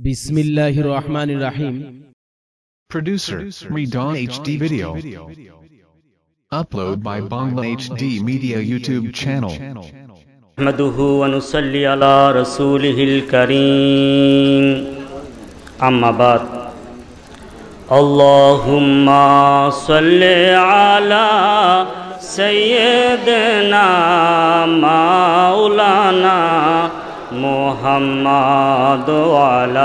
بسم الله الرحمن الرحيم Producer, Redon HD Video. Upload by Bangla HD Media YouTube channel. نحمده ونصلي على رسوله الكريم أما بعد اللهم صل على سيدنا مولانا محم دال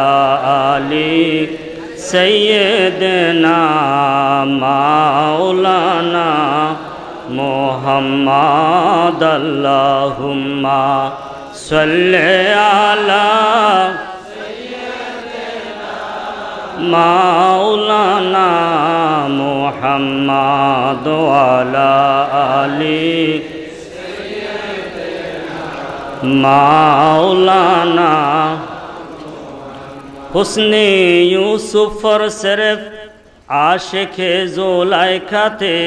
سینا ماؤلنا مح ہملہ ہماں سلے آل ماؤلا نا موہم دعالا لالک মাওলানা হুসনে ইউসুফর শরফ আশেখে জোলাই খাতে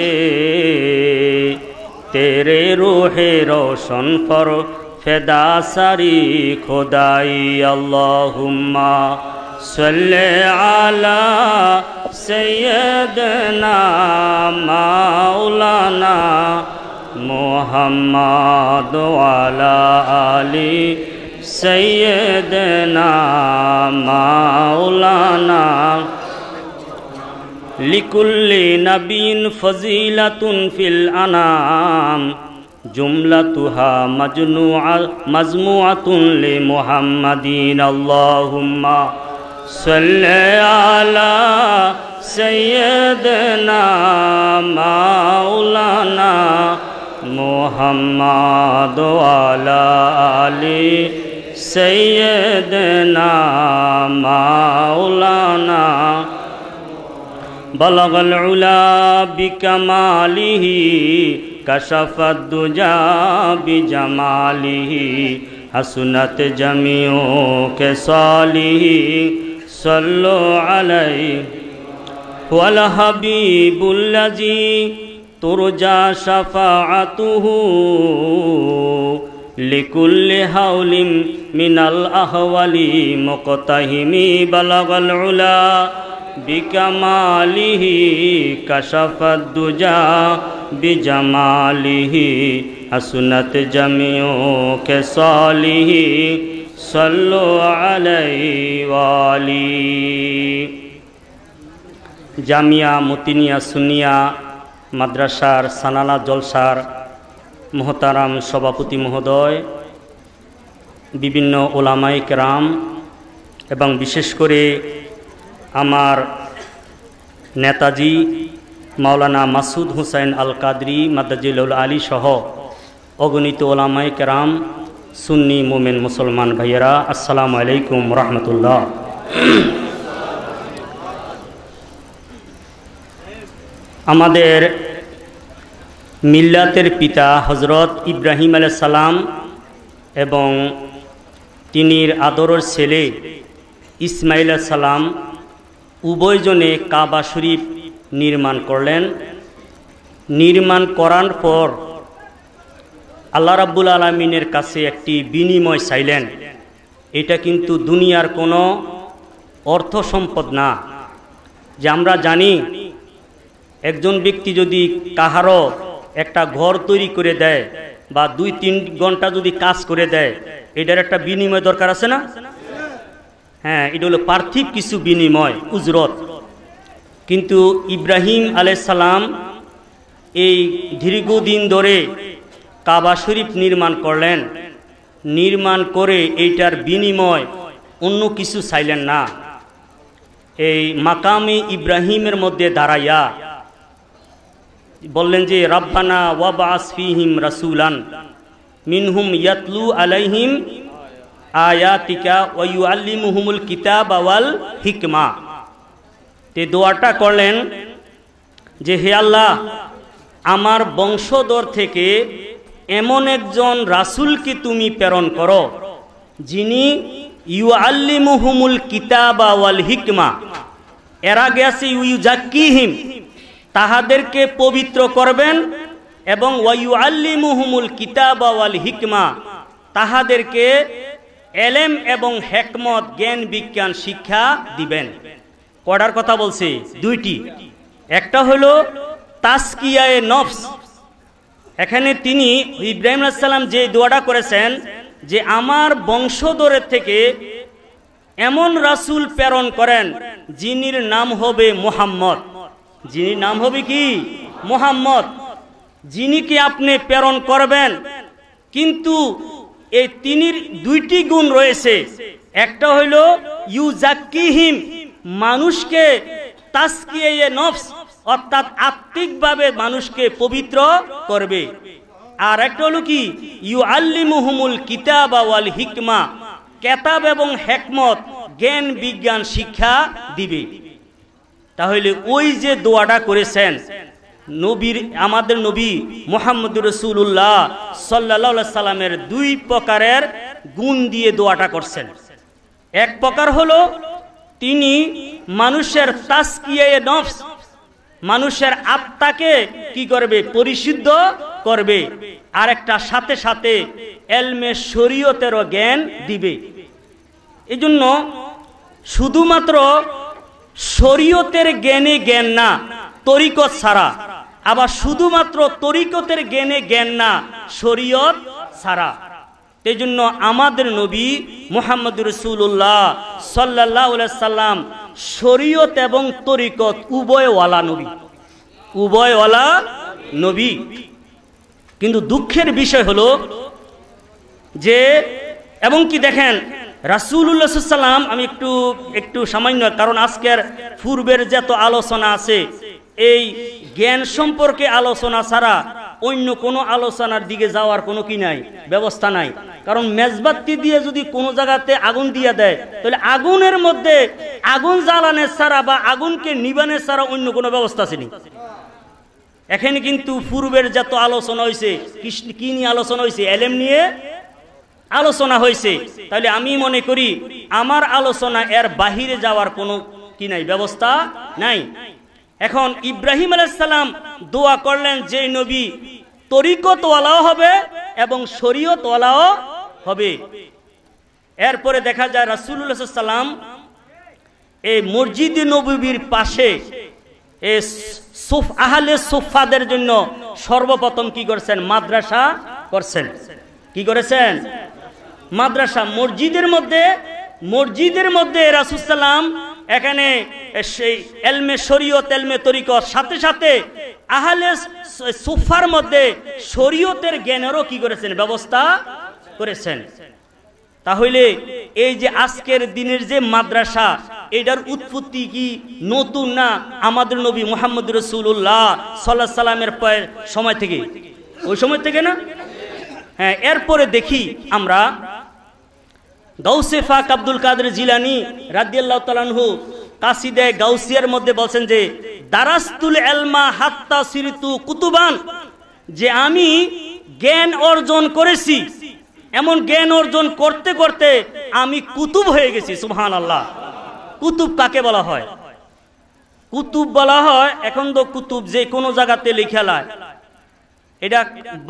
তেরে রোহে রোশন পর ফেদা সারি খোদাই আল্লাহুম্মা সল্লে আলা সৈয়দনা মাওলানা محمد وعلى آل سيدنا مولانا لكل نبي فضيلة في الأنام جملتها مجموعة, مجموعة لمحمدين اللهم صل على سيدنا مولانا محمد وعلى علي سيدنا مولانا بلغ العلا بكماله كشف الدجى بجماله حسنت جميع صالح صلوا عليه هو الحبيب الذي তুরজা শাফাআতুহু লিকুল্লি হাউলিম মিনাল আহওয়ালি মুকতাহিমি বালাগাল উলা বিকামালিহি কাশাফাদ দুজা বিজামালিহি হাসুনাত জামিউ কেসালিহি সাল্লু আলাইহি ওয়ালি জামিয়া মতিনিয়া সুনিয়া মাদ্রাসার সানানা জলসার মহতারাম সভাপতি মহোদয় বিভিন্ন ওলামাইক রাম এবং বিশেষ করে আমার নেতাজি মাওলানা মাসুদ হুসাইন আল কাদরি মাদাজিউল আলী সহ অগণিত ওলামাইক রাম সুন্নি মোমেন মুসলমান ভাইয়েরা আসসালামু আলাইকুম রহমতুল্লাহ আমাদের মিল্লাতের পিতা হজরত ইব্রাহিম আলাই সালাম এবং তিনি আদরের ছেলে ইসমাইল সালাম উভয়জনে কাবা শরীফ নির্মাণ করলেন নির্মাণ করার পর আল্লাহ রাব্বুল আলমিনের কাছে একটি বিনিময় চাইলেন এটা কিন্তু দুনিয়ার কোনো অর্থ সম্পদ না যে আমরা জানি একজন ব্যক্তি যদি কাহারও একটা ঘর তৈরি করে দেয় বা দুই তিন ঘন্টা যদি কাজ করে দেয় এটার একটা বিনিময় দরকার আছে না হ্যাঁ এটা হলো পার্থিব কিছু বিনিময় উজরত কিন্তু ইব্রাহিম সালাম এই দীর্ঘদিন ধরে কাবা শরীফ নির্মাণ করলেন নির্মাণ করে এইটার বিনিময় অন্য কিছু চাইলেন না এই মাকামে ইব্রাহিমের মধ্যে দাঁড়াইয়া বললেন যে রাব্বানা ওয়াবা আসফিহিম রাসুলান মিনহুম ইয়াতলু আলাইহিম আয়াতিকা ওয়ু আল্লিমুহুমুল কিতাব আওয়াল হিকমা তে দোয়াটা করলেন যে হে আল্লাহ আমার বংশধর থেকে এমন একজন রাসুলকে তুমি প্রেরণ করো যিনি ইউ আল্লিমুহুমুল কিতাব আওয়াল হিকমা এরা গেছে আছে ইউ জাকিহিম তাহাদেরকে পবিত্র করবেন এবং ওয়ু আল্লি মুহমুল কিতাব আল হিকমা তাহাদেরকে এলেম এবং হেকমত জ্ঞান বিজ্ঞান শিক্ষা দিবেন কডার কথা বলছে দুইটি একটা হলো তাস্কিয়ায় নফস এখানে তিনি ইব্রাহিম আসসালাম যে দোয়াটা করেছেন যে আমার বংশধরের থেকে এমন রাসুল প্রেরণ করেন যিনির নাম হবে মোহাম্মদ যিনি নাম হবে কি মোহাম্মদ যিনি কি আপনি প্রেরণ করবেন কিন্তু এই তিনির দুইটি গুণ রয়েছে একটা হইল ইউ জাকিহিম মানুষকে তাস্কিয়ে নফস অর্থাৎ আত্মিকভাবে মানুষকে পবিত্র করবে আর একটা হলো কি ইউ আল্লি মুহমুল কিতাব আওয়াল হিকমা কেতাব এবং হেকমত জ্ঞান বিজ্ঞান শিক্ষা দিবে তাহলে ওই যে দোয়াটা করেছেন নবীর আমাদের নবী মোহাম্মদ রসুল্লাহ সাল্লা সাল্লামের দুই প্রকারের গুণ দিয়ে দোয়াটা করছেন এক প্রকার হলো তিনি মানুষের তাস্কিয়ে নফস মানুষের আত্মাকে কি করবে পরিশুদ্ধ করবে আর একটা সাথে সাথে এলমে শরীয়তেরও জ্ঞান দিবে এজন্য শুধুমাত্র শরীয়তের জ্ঞানে জ্ঞান না তরিকত ছাড়া আবার শুধুমাত্র তরিকতের জ্ঞানে জ্ঞান না শরীয়ত ছাড়া এই জন্য আমাদের নবী মোহাম্মদ রসুল্লাহ সাল্লাহ সাল্লাম শরীয়ত এবং তরিকত উভয়ওয়ালা নবী উভয়ওয়ালা নবী কিন্তু দুঃখের বিষয় হলো যে এবং কি দেখেন রাসুল্লাহাম আমি একটু একটু সামান্য কারণ আজকের পূর্বের যত আলোচনা আছে এই জ্ঞান সম্পর্কে আলোচনা ছাড়া অন্য কোনো আলোচনার দিকে যাওয়ার কোনো কি নাই ব্যবস্থা নাই কারণ মেজবাতি দিয়ে যদি কোনো জায়গাতে আগুন দিয়ে দেয় তাহলে আগুনের মধ্যে আগুন জ্বালানের ছাড়া বা আগুনকে নিবানের ছাড়া অন্য কোনো ব্যবস্থা ছিল এখানে কিন্তু পূর্বের যত আলোচনা হয়েছে কি নিয়ে আলোচনা হয়েছে এলেম নিয়ে আলোচনা হয়েছে তাহলে আমি মনে করি আমার আলোচনা এর বাহিরে যাওয়ার কোনো কি নাই ব্যবস্থা নাই এখন ইব্রাহিম আলাইসাল্লাম দোয়া করলেন যে নবী তরিকতওয়ালাও হবে এবং শরীয়তওয়ালাও হবে এরপরে দেখা যায় সাল্লাম এই মসজিদ নবীর পাশে আহলে সোফাদের জন্য সর্বপ্রথম কি করছেন মাদ্রাসা করছেন কি করেছেন মাদ্রাসা মসজিদের মধ্যে মসজিদের মধ্যে রাসুসাল্লাম এখানে সেই এলমে শরীয়ত এলমে তরিকর সাথে সাথে আহলে সোফার মধ্যে শরীয়তের জ্ঞানেরও কি করেছেন ব্যবস্থা করেছেন তাহলে এই যে আজকের দিনের যে মাদ্রাসা এটার উৎপত্তি কি নতুন না আমাদের নবী মোহাম্মদ রসুল্লাহ সাল্লাহ সাল্লামের সময় থেকে ওই সময় থেকে না হ্যাঁ এরপরে দেখি আমরা গৌসে ফাক আব্দুল কাদের জিলানি রাদিয়াল্লাহ তালানহু কাসিদে গাউসিয়ার মধ্যে বলছেন যে দারাস্তুল এলমা হাত্তা সিরিতু কুতুবান যে আমি জ্ঞান অর্জন করেছি এমন জ্ঞান অর্জন করতে করতে আমি কুতুব হয়ে গেছি সুহান আল্লাহ কুতুব কাকে বলা হয় কুতুব বলা হয় এখন তো কুতুব যে কোনো জায়গাতে লেখালায় এটা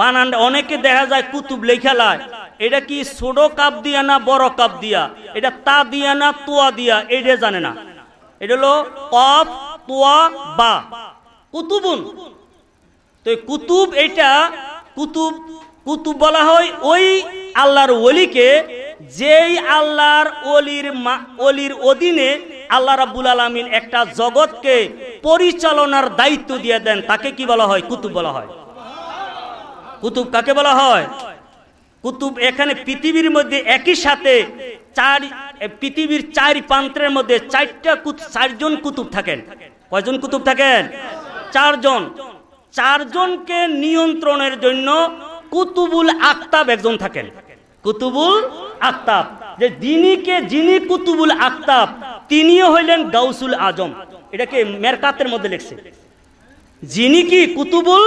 বানান অনেকে দেখা যায় কুতুব লেখা লায় এটা কি ছোট কাপ দিয়া না বড় কাপ দিয়া এটা তা দিয়া না তোয়া দিয়া এটা জানে না এটা হলো কপ তোয়া বা কুতুবুন তো কুতুব এটা কুতুব কুতুব বলা হয় ওই আল্লাহর ওলিকে যেই আল্লাহর অলির অলির অধীনে আল্লাহ রাবুল আলমিন একটা জগৎকে পরিচালনার দায়িত্ব দিয়ে দেন তাকে কি বলা হয় কুতুব বলা হয় কুতুব কাকে বলা হয় কুতুব এখানে পৃথিবীর মধ্যে একই সাথে চার পৃথিবীর চার প্রান্তের মধ্যে চারটা চারজন কুতুব থাকেন কয়জন কুতুব থাকেন চারজন চারজনকে নিয়ন্ত্রণের জন্য কুতুবুল আক্তাব একজন থাকেন কুতুবুল আক্তাব যে দিনীকে যিনি কুতুবুল আক্তাব তিনিও হইলেন গাউসুল আজম এটাকে মেরকাতের মধ্যে লিখছে যিনি কি কুতুবুল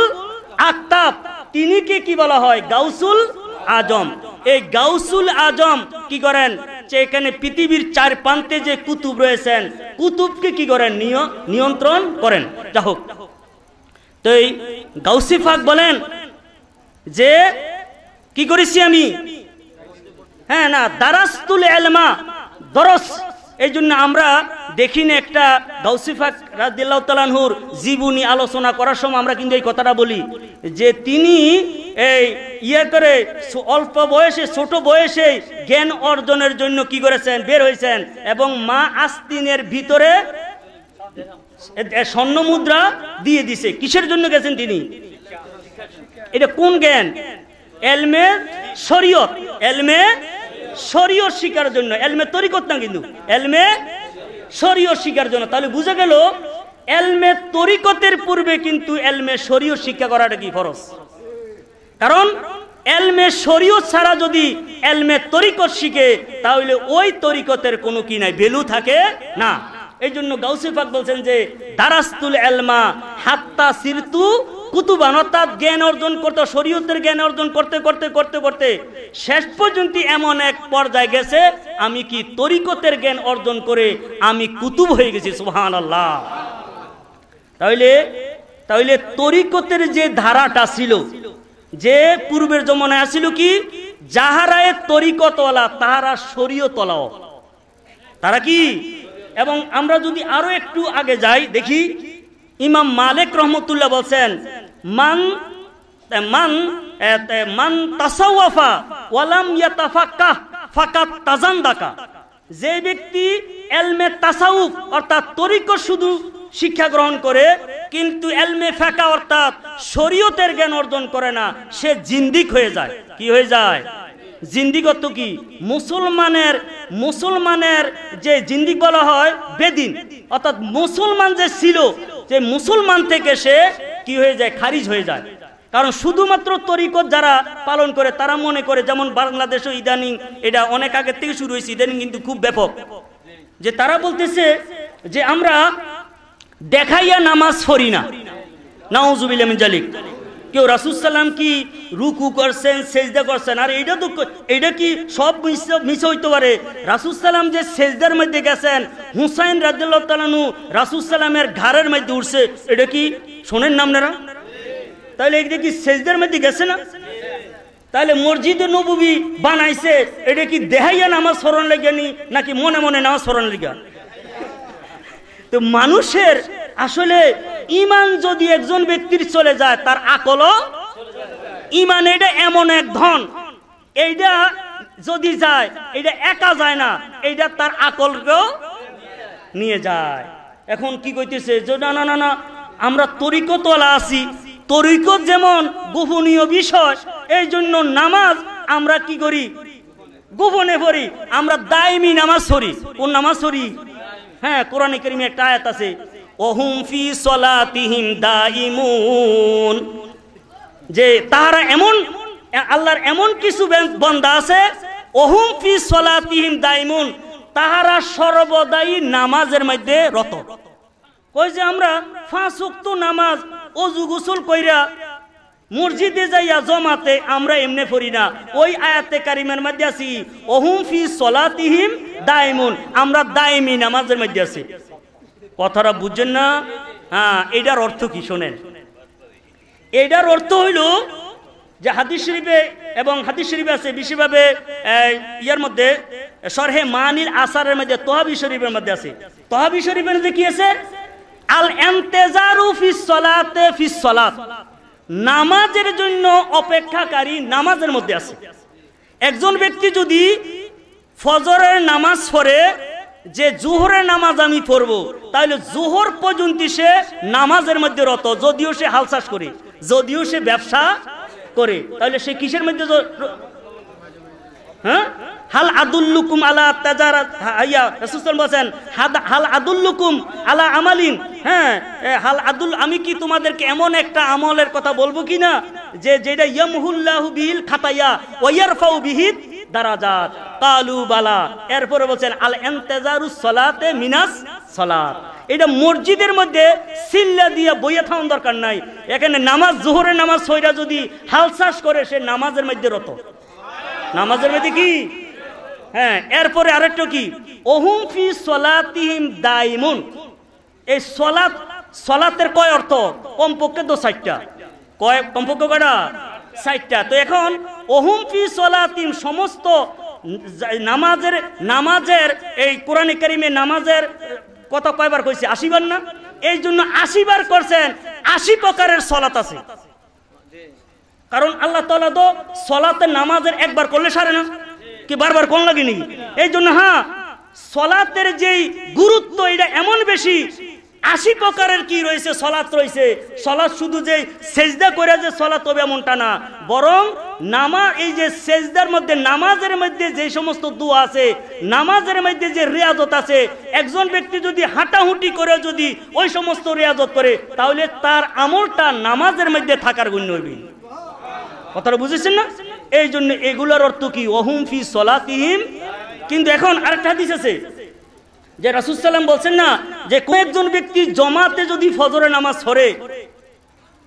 আক্তাব তিনিকে কি বলা হয় গাউসুল আজম এই গাউসুল আজম কি করেন যে এখানে পৃথিবীর চার প্রান্তে যে কুতুব রয়েছেন কুতুবকে কি করেন নিয়ন্ত্রণ করেন যা হোক তো এই গাউসিফাক বলেন যে কি করেছি আমি হ্যাঁ না দারাস্তুল এলমা দরস এই জন্য আমরা দেখি না একটা গৌসিফাক রাজদিল্লাহ তালানহুর জীবনী আলোচনা করার সময় আমরা কিন্তু এই কথাটা বলি যে তিনি এই ইয়ে করে অল্প বয়সে ছোট বয়সে জ্ঞান অর্জনের জন্য কি করেছেন বের হয়েছেন এবং মা আস্তিনের ভিতরে স্বর্ণ মুদ্রা দিয়ে দিছে কিসের জন্য গেছেন তিনি এটা কোন জ্ঞান এলমে শরীয়ত এলমে শরীয় শিকার জন্য এলমে তরিকত না কিন্তু এলমে শরীয় শিকার জন্য তাহলে বুঝে গেল এলমে তরিকতের পূর্বে কিন্তু এলমে শরীয় শিক্ষা করাটা কি ফরজ কারণ এলমে শরীয় ছাড়া যদি এলমে তরিকত শিখে তাহলে ওই তরিকতের কোনো কি নাই ভ্যালু থাকে না এই জন্য গাউসিফাক বলছেন যে দারাস্তুল এলমা হাত্তা সিরতু কুতুবান অর্থাৎ জ্ঞান অর্জন করতে শরীয়তের জ্ঞান অর্জন করতে করতে করতে করতে শেষ পর্যন্ত এমন এক পর্যায়ে গেছে আমি কি তরিকতের জ্ঞান অর্জন করে আমি কুতুব হয়ে গেছি সুহান আল্লাহ তাহলে তাহলে তরিকতের যে ধারাটা ছিল যে পূর্বের জমানায় আসিল কি যাহারায় তরিকতলা তাহারা শরীয়তলাও তারা কি এবং আমরা যদি আরো একটু আগে যাই দেখি ইমাম মালিক রহমতুল্লাহ বলছেন মান মান মান তাসাওয়াফা ওয়ালাম ইয়াতাফাক্কাহ ফাকাত তাজান্দাকা যে ব্যক্তি এলমে তাসাউফ অর্থাৎ তরিক শুধু শিক্ষা গ্রহণ করে কিন্তু এলমে ফাঁকা অর্থাৎ শরীয়তের জ্ঞান অর্জন করে না সে জিন্দিক হয়ে যায় কি হয়ে যায় জিন্দিগত কি মুসলমানের মুসলমানের যে জিন্দিক বলা হয় বেদিন অর্থাৎ মুসলমান যে ছিল যে মুসলমান থেকে সে কি হয়ে যায় খারিজ হয়ে যায় কারণ শুধুমাত্র তরিকত যারা পালন করে তারা মনে করে যেমন বাংলাদেশে ইদানিং এটা অনেক আগের থেকে শুরু হয়েছে ইদানিং কিন্তু খুব ব্যাপক যে তারা বলতেছে যে আমরা দেখাইয়া নামাজ ফরি না নাউজুবিলিক কেউ রাসুসাল্লাম কি রুকু করছেন সেজদা করছেন আর এইটা তো এটা কি সব মিশে হইতে পারে রাসুসাল্লাম যে সেজদার মধ্যে গেছেন হুসাইন রাজু রাসুসাল্লামের ঘাড়ের মধ্যে উঠছে এটা কি শোনেন না আপনারা তাহলে এটা কি সেজদার মধ্যে গেছে না তাহলে মসজিদ নবুবি বানাইছে এটা কি দেহাইয়া নামাজ স্মরণ লেগানি নাকি মনে মনে নামাজ স্মরণ লেগা তো মানুষের আসলে ইমান যদি একজন ব্যক্তির চলে যায় তার আকলও ইমান এটা এমন এক ধন এইটা যদি যায় এটা একা যায় না এইটা তার আকলকেও নিয়ে যায় এখন কি কইতেছে যে না না না না আমরা তরিকতলা আছি তরিকত যেমন গোপনীয় বিষয় এই জন্য নামাজ আমরা কি করি গোপনে পড়ি আমরা দায়মি নামাজ সরি কোন নামাজ সরি হ্যাঁ কোরআনে করিমে একটা আয়াত আছে অহুম ফি সলাতিহিম দাইমুন যে তারা এমন আল্লাহর এমন কিছু বন্দা আছে অহুম ফি সলাতিহিম দাইমুন তাহারা সর্বদাই নামাজের মধ্যে রত রত কই যে আমরা ফাঁস উক্ত নামাজ অজু যুগুসুল কইরা মসজিদে যাইয়া জমাতে আমরা এমনে পড়ি না ওই আয়াতে কারিমের মধ্যে আছি অহুম ফি সলাতিহিম দায়মুন আমরা দায়মি নামাজের মধ্যে আছি কথাটা বুঝছেন না হ্যাঁ এটার অর্থ কি শোনেন এটার অর্থ হইল যে হাদিস শরীফে এবং হাদিস শরীফে আছে বিশেষভাবে ইয়ার মধ্যে সরহে মানির আসারের মধ্যে তহাবি শরীফের মধ্যে আছে তহাবি শরীফের মধ্যে কি আছে আল এন্তেজারু ফিসলাতে ফিসলাত নামাজের জন্য অপেক্ষাকারী নামাজের মধ্যে আছে একজন ব্যক্তি যদি ফজরের নামাজ পড়ে যে জুহরের নামাজ আমি পড়ব তাহলে জুহর পর্যন্ত সে নামাজের মধ্যে রত যদিও সে হাল চাষ করে যদিও সে ব্যবসা করে তাহলে সে কিসের মধ্যে হ্যাঁ হাল আদুল্লুকুম আলা তাজারাত আইয়া রাসূল বলেন হাল আদুল্লুকুম আলা আমালিন হ্যাঁ হাল আদুল আমি কি তোমাদেরকে এমন একটা আমলের কথা বলবো কি না যে যেটা ইয়ামহুল্লাহু বিল খাতায়া ওয়া ইয়ারফাউ বিহিত দারাজাত কালু বালা এরপরে বলছেন আল এন্তেজারু সলাতে মিনাস সলাত এটা মসজিদের মধ্যে সিল্লা দিয়ে বইয়ে থাউন দরকার নাই এখানে নামাজ জোহরের নামাজ সইরা যদি হালসাস করে সে নামাজের মধ্যে রত নামাজের মধ্যে কি হ্যাঁ এরপরে আরেকটা কি অহুম ফি সলাতিহিম দাইমুন এই সলাত সলাতের কয় অর্থ কমপক্ষে দো সাইটটা কয় কমপক্ষে কয়টা সাইটটা তো এখন অহুম ফি সলাতিম সমস্ত নামাজের নামাজের এই কোরআনে কারিমে নামাজের কথা কয়বার কইছে আশিবার না এই জন্য আশিবার করছেন আশি প্রকারের সলাত আছে কারণ আল্লাহ তালা তো সলাতে নামাজের একবার করলে সারে না কি বারবার কোন লাগেনি এই জন্য হ্যাঁ সলাতের যেই গুরুত্ব এটা এমন বেশি আশি প্রকারের কি রয়েছে সলাত রয়েছে সলাত শুধু যে সেজদা করে যে সলাত হবে এমনটা না বরং নামা এই যে সেজদার মধ্যে নামাজের মধ্যে যে সমস্ত দোয়া আছে নামাজের মধ্যে যে রেয়াজত আছে একজন ব্যক্তি যদি হাঁটাহুটি করে যদি ওই সমস্ত রেয়াজত করে তাহলে তার আমলটা নামাজের মধ্যে থাকার গণ্য হইবে কথাটা বুঝেছেন না এই জন্য এগুলার অর্থ কি অহুম ফি সলাতিহিম কিন্তু এখন আরেকটা হাদিস আছে যে রাসুসাল্লাম বলছেন না যে কয়েকজন ব্যক্তি জমাতে যদি ফজরে নামাজ সরে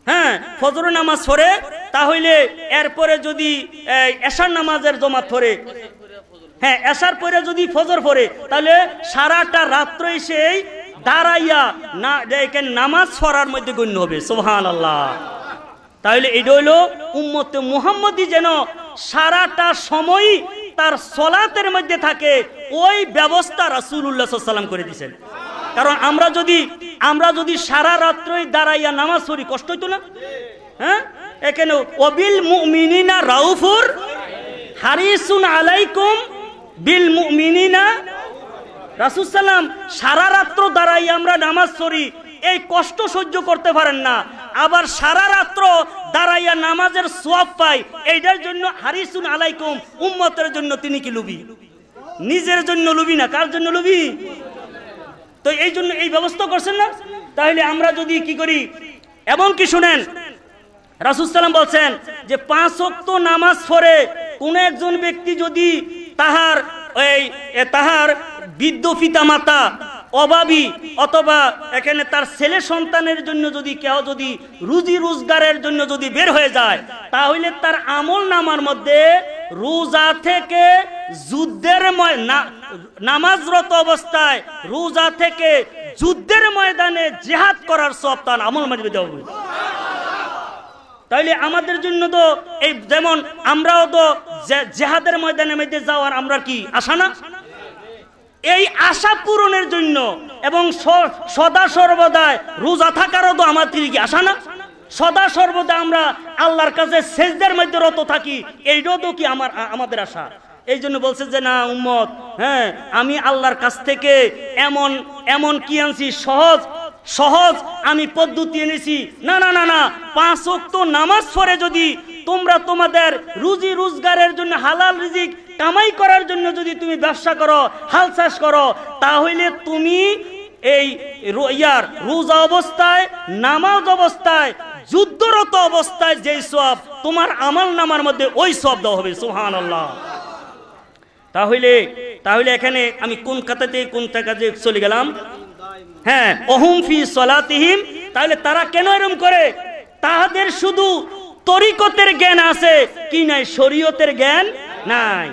হ্যাঁ ফজরে নামাজ সরে তাহলে এরপরে যদি এশার নামাজের জমাত ধরে হ্যাঁ এশার পরে যদি ফজর পরে তাহলে সারাটা রাত্রই সেই দাঁড়াইয়া না নামাজ সরার মধ্যে গণ্য হবে সোহান আল্লাহ তাহলে এটা হইল উম্মতে মুহাম্মদি যেন সারাটা সময় তার সলাতের মধ্যে থাকে ওই ব্যবস্থা রাসুল্লাহ সাল্লাম করে দিছেন কারণ আমরা যদি আমরা যদি সারা রাত্রই দাঁড়াইয়া নামাজ পড়ি কষ্ট হইতো না হ্যাঁ এখানে অবিল মুমিনিনা রাউফুর হারিসুন আলাইকুম বিল মুমিনিনা সালাম সারা রাত্র দাঁড়াই আমরা নামাজ পড়ি এই কষ্ট সহ্য করতে পারেন না আবার সারা রাত্র দাঁড়াইয়া নামাজের সোয়াব পাই এইটার জন্য হারিসুন আলাইকুম উম্মতের জন্য তিনি কি লুবি নিজের জন্য লুবি না কার জন্য লুবি তো এই জন্য এই ব্যবস্থা করছেন না তাহলে আমরা যদি কি করি এমন কি শুনেন সালাম বলছেন যে পাঁচ অক্ত নামাজ পড়ে কোন একজন ব্যক্তি যদি তাহার এই তাহার বৃদ্ধ পিতা মাতা অভাবী অথবা এখানে তার ছেলে সন্তানের জন্য যদি কেউ যদি রুজি রোজগারের জন্য যদি বের হয়ে যায় তাহলে তার আমল নামার মধ্যে রোজা থেকে যুদ্ধের নামাজরত অবস্থায় রোজা থেকে যুদ্ধের ময়দানে জেহাদ করার সব তার আমল মাঝে দেওয়া হবে তাইলে আমাদের জন্য তো এই যেমন আমরাও তো জেহাদের ময়দানে মেয়েদের যাওয়ার আমরা কি আশা না এই আশা পূরণের জন্য এবং সদা সর্বদায় রোজা থাকারও তো আমাদের কি আশা না সদা সর্বদা আমরা আল্লাহর কাছে সেজদের মধ্যে রত থাকি এইটাও তো কি আমার আমাদের আশা এই জন্য বলছে যে না উম্মত হ্যাঁ আমি আল্লাহর কাছ থেকে এমন এমন কি আনছি সহজ সহজ আমি পদ্ধতি এনেছি না না না না পাঁচ অক্ত নামাজ পরে যদি তোমরা তোমাদের রুজি রোজগারের জন্য হালাল রিজিক কামাই করার জন্য যদি তুমি ব্যবসা করো হাল চাষ করো তাহলে তুমি এই ইয়ার রোজা অবস্থায় নামাজ অবস্থায় যুদ্ধরত অবস্থায় যেই সব তোমার আমল নামার মধ্যে ওই সব দেওয়া হবে সুহান আল্লাহ তাহলে তাহলে এখানে আমি কোন খাতাতে কোন কাজে চলে গেলাম হ্যাঁ অহুম ফি সলাতিহিম তাহলে তারা কেন এরম করে তাহাদের শুধু তরিকতের জ্ঞান আছে কি নাই শরীয়তের জ্ঞান নাই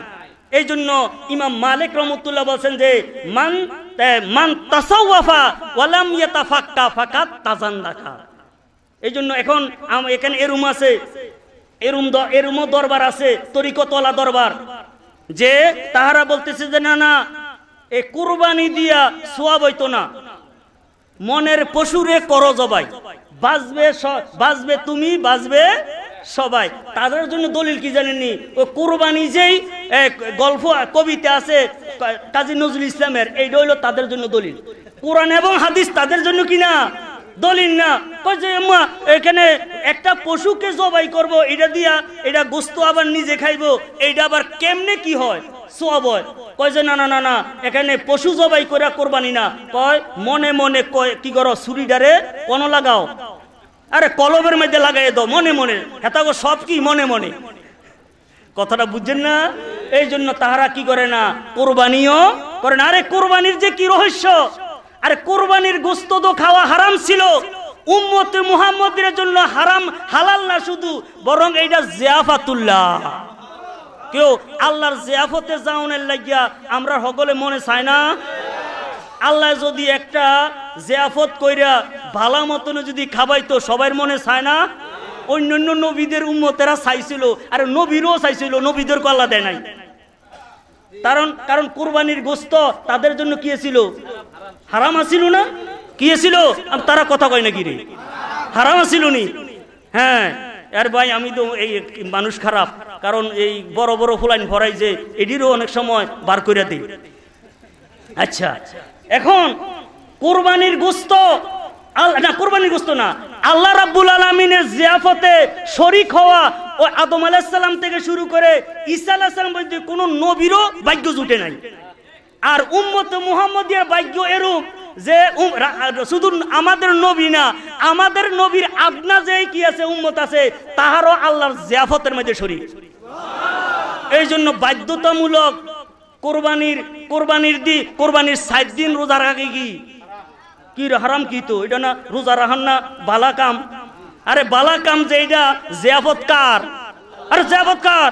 এই জন্য ইমাম মালিক রহমতুল্লাহ বলছেন যে মান মান তাসাউফা ওয়ালাম ইয়াতাফাক্কা ফাকাত তাজান্দাকা এই জন্য এখন এখানে এরুম আছে এরুম এরুম দরবার আছে তরিকতলা দরবার যে তাহারা বলতেছে যে না না এ কুরবানি দিয়া সোয়া হইতো না মনের পশুরে কর জবাই বাজবে বাজবে তুমি বাজবে সবাই তাদের জন্য দলিল কি জানেনি ও কোরবানি যেই গল্প কবিতা আছে কাজী নজরুল ইসলামের এইটা হইলো তাদের জন্য দলিল কোরআন এবং হাদিস তাদের জন্য কি না দলিল না যে মা এখানে একটা পশুকে জবাই করব এটা দিয়া এটা গোস্ত আবার নিজে খাইবো এইটা আবার কেমনে কি হয় সব হয় কয় যে না না না না এখানে পশু জবাই করে কোরবানি না কয় মনে মনে কয় কি করো ছুরিডারে কোন লাগাও আরে কলমের মধ্যে লাগাই দাও মনে মনে হেতাগো সব কি মনে মনে কথাটা বুঝছেন না এই জন্য তাহারা কি করে না কোরবানিও করে না আরে কোরবানির যে কি রহস্য আরে কোরবানির গোস্ত তো খাওয়া হারাম ছিল উম্মতে মুহাম্মদের জন্য হারাম হালাল না শুধু বরং এইটা জিয়াফাতুল্লাহ কেউ আল্লাহর জিয়াফতে যাওনের লাগিয়া আমরা সকলে মনে চায় না আল্লাহ যদি একটা জেয়াফত কইরা ভালা মতন যদি খাবাইতো সবার মনে চায় না অন্যান্য নবীদের উম্মতেরা চাইছিল আর নবীরও চাইছিল নবীদের আল্লাহ দেয় নাই কারণ কারণ কোরবানির গোস্ত তাদের জন্য কি ছিল হারাম আসিল না কি ছিল তারা কথা কয় না কি রে হারাম আসিল নি হ্যাঁ আর ভাই আমি তো এই মানুষ খারাপ কারণ এই বড় বড় ফুলাইন ভরাই যে এটিরও অনেক সময় বার করে দিই আচ্ছা এখন কোরবানির গুস্ত না কোরবানির গুস্ত না আল্লাহ রাব্বুল আলমিনের জিয়াফতে শরিক হওয়া ও আদম আলাহিসাল্লাম থেকে শুরু করে ঈসা আলাহিসাল্লাম পর্যন্ত কোনো নবীরও ভাগ্য জুটে নাই আর উম্মত মুহাম্মদিয়ার ভাগ্য এরূপ যে শুধু আমাদের নবী না আমাদের নবীর আপনা যে কি আছে উম্মত আছে তাহারও আল্লাহর জিয়াফতের মধ্যে শরীর এই জন্য বাধ্যতামূলক কোরবানির কোরবানির দি কোরবানির সাত দিন রোজা রাখে কি কি হারাম কি তো এটা না রোজা রাখান না বালা কাম আরে বালা কাম যে এটা জিয়াফতকার কার আরে জিয়াফতকার কার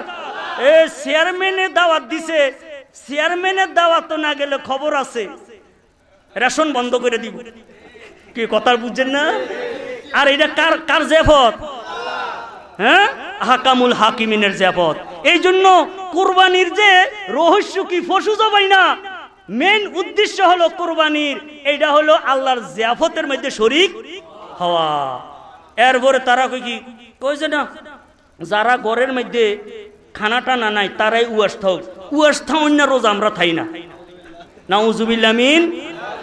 এ চেয়ারম্যানের দাওয়াত দিছে চেয়ারম্যানের দাওয়াত তো না গেলে খবর আছে রেশন বন্ধ করে দিব কি কথা বুঝছেন না আর এটা কার কার জেফত হ্যাঁ হাকামুল হাকিমিনের জেফত এই জন্য কোরবানির যে রহস্য কি ফসু জবাই না মেন উদ্দেশ্য হলো কোরবানির এটা হলো আল্লাহর জিয়াফতের মধ্যে শরিক হওয়া এরপরে তারা কই কি কইছে না যারা ঘরের মধ্যে খানা টানা নাই তারাই উয়াস থাক উয়াস থাউন না রোজা আমরা থাই না নাউজুবিল্লামিন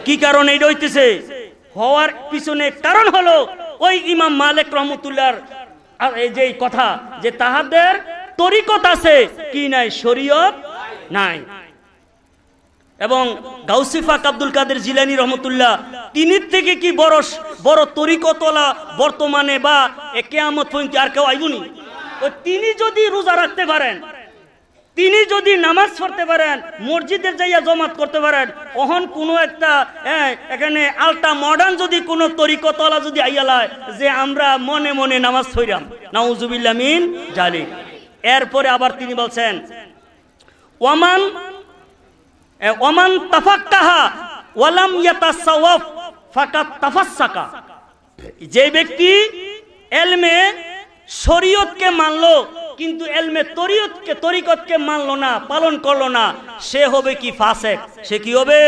কি কারণ এটা হইতেছে হওয়ার পিছনে কারণ হলো ওই ইমাম মালিক এই যে কথা যে তাহাদের তরিকত আছে কি নাই শরীয়ত নাই এবং গাউসিফাক আব্দুল কাদের জিলানি রহমতুল্লাহ তিনি থেকে কি বড় বড় তরিকতলা বর্তমানে বা কেয়ামত পর্যন্ত আর কেউ আইবুনি তিনি যদি রোজা রাখতে পারেন তিনি যদি নামাজ পড়তে পারেন মসজিদে যাইয়া জমাত করতে পারেন অহন কোনো একটা এখানে আলটা মডার্ন যদি কোনো তরিকতলা যদি আইয়ালায় যে আমরা মনে মনে নামাজ ছইরাম নাউজুবিল্লামিন জালিক এরপরে আবার তিনি বলছেন ওমান ওমান তাফাক্কাহা ওয়ালাম ইয়াতাসাওয়াফ ফাকাত তাফাসসাকা যে ব্যক্তি এলমে শরীয়তকে মানলো কিন্তু এলমে তরিয়তকে তরিকতকে মানলো না পালন করলো না সে হবে কি ফাসেক সে কি হবে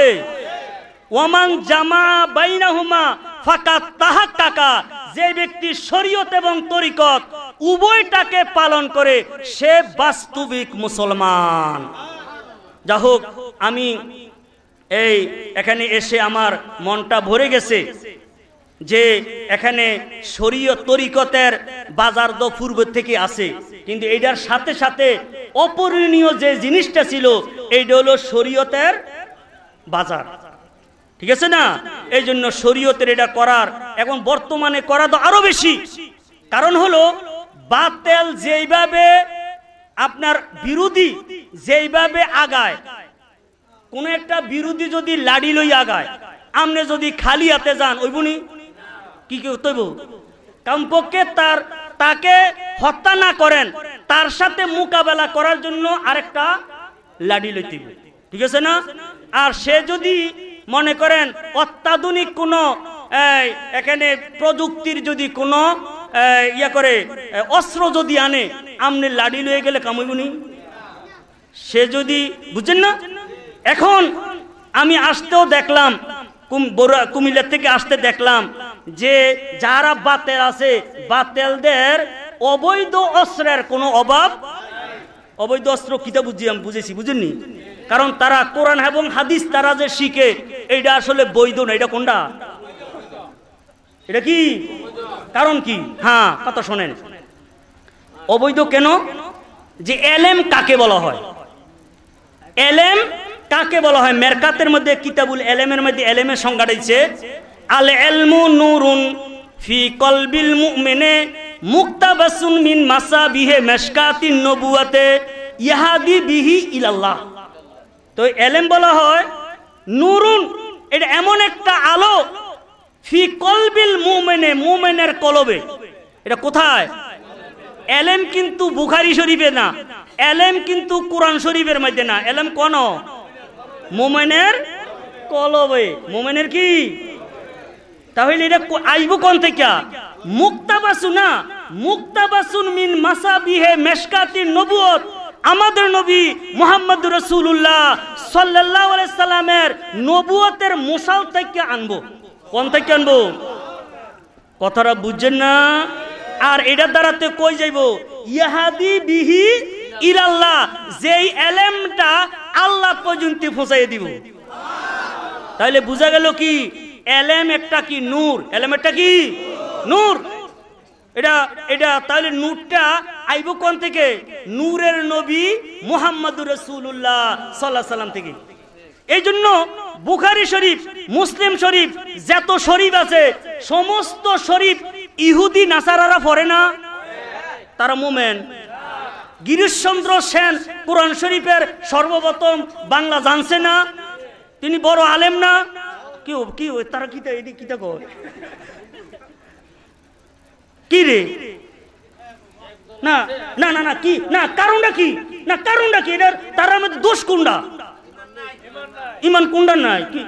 ওমান জামা বাইনাহুমা ফাকাত তাহার টাকা যে ব্যক্তি শরীয়ত এবং তরিকত উভয়টাকে পালন করে সে বাস্তবিক মুসলমান যা হোক আমি এই এখানে এসে আমার মনটা ভরে গেছে যে এখানে শরীয় তরিকতের বাজার তো পূর্ব থেকে আছে কিন্তু এটার সাথে সাথে অপরণীয় যে জিনিসটা ছিল এইটা হলো শরীয়তের বাজার ঠিক আছে না এই জন্য শরীয়তের এটা করার এবং বর্তমানে করা তো আরো বেশি কারণ হলো বাতেল যেইভাবে আপনার বিরোধী যেইভাবে আগায় কোন একটা বিরোধী যদি লাড়ি লই আগায় আমনে যদি খালি হাতে যান ওই বুনি কি কেউ তৈব কমপক্ষে তার তাকে হত্যা না করেন তার সাথে মোকাবেলা করার জন্য আরেকটা লাডি লইতে ঠিক আছে না আর সে যদি মনে করেন অত্যাধুনিক কোনো এখানে প্রযুক্তির যদি কোনো ইয়া করে অস্ত্র যদি আনে আমনে লাডি লয়ে গেলে কামুইবুনি সে যদি বুঝছেন না এখন আমি আসতেও দেখলাম কুমিল্লার থেকে আসতে দেখলাম যে যারা বাতেল আছে বাতেলদের অবৈধ অস্ত্রের কোনো অভাব অবৈধ অস্ত্র কিতা বুঝি আমি বুঝেছি বুঝেননি কারণ তারা কোরআন এবং হাদিস তারা যে শিখে এইটা আসলে বৈধ না এটা কোনটা এটা কি কারণ কি হ্যাঁ কথা শোনেন অবৈধ কেন যে এলেম কাকে বলা হয় এলেম কাকে বলা হয় মেরকাতের মধ্যে কিতাবুল এলেমের মধ্যে এলেমের সংজ্ঞা রয়েছে আল এলমু নুরুন ফি কলবিল মুমিনে মুক্তাবাসুন মিন মাসা বিহে মেশকাতিন নবুয়াতে ইহাদি বিহি ইলাল্লাহ তো এলেম বলা হয় নুরুন এটা এমন একটা আলো ফি কলবিল মুমেনে মুমেনের কলবে এটা কোথায় এলেম কিন্তু বুখারি শরীফে না এলেম কিন্তু কোরআন শরীফের মধ্যে না এলেম কোন মোমেনের কলবে মোমেনের কি তাহলে এটা আসবো কোন থেকে মুক্তাবাসু না মুক্তাবাসুন মিন বিহে মেশকাতির নবুয় আমাদের নবী মোহাম্মদ রসুল্লাহ সাল্লামের নবুয়ের মশাল থেকে আনবো কোন থেকে আনবো কথাটা বুঝছেন না আর এটার দ্বারাতে কই যাইব ইহাদি বিহি ইরাল্লাহ যেই এলেমটা আল্লাহ পর্যন্ত ফোঁসাই দিব তাহলে বোঝা গেল কি এলেম একটা কি নূর এলেম একটা কি নূর এটা এটা তাহলে নূরটা আইব কোন থেকে নূরের নবী মুহাম্মদুর রাসূলুল্লাহ সাল্লাল্লাহু সাল্লাম থেকে এই জন্য বুখারি শরীফ মুসলিম শরীফ যত শরীফ আছে সমস্ত শরীফ ইহুদি নাসারারা পড়ে না তারা মোমেন গিরিশচন্দ্র সেন কোরআন শরীফের সর্বপ্রথম বাংলা জানছে না তিনি বড় আলেম না কেউ কি তারা কিতা এটি কিতা কয় কি রে না না না না কি না কারণটা কি না কারণটা কি এটার তার মধ্যে মানে দোষ ইমান কোনটা নাই কি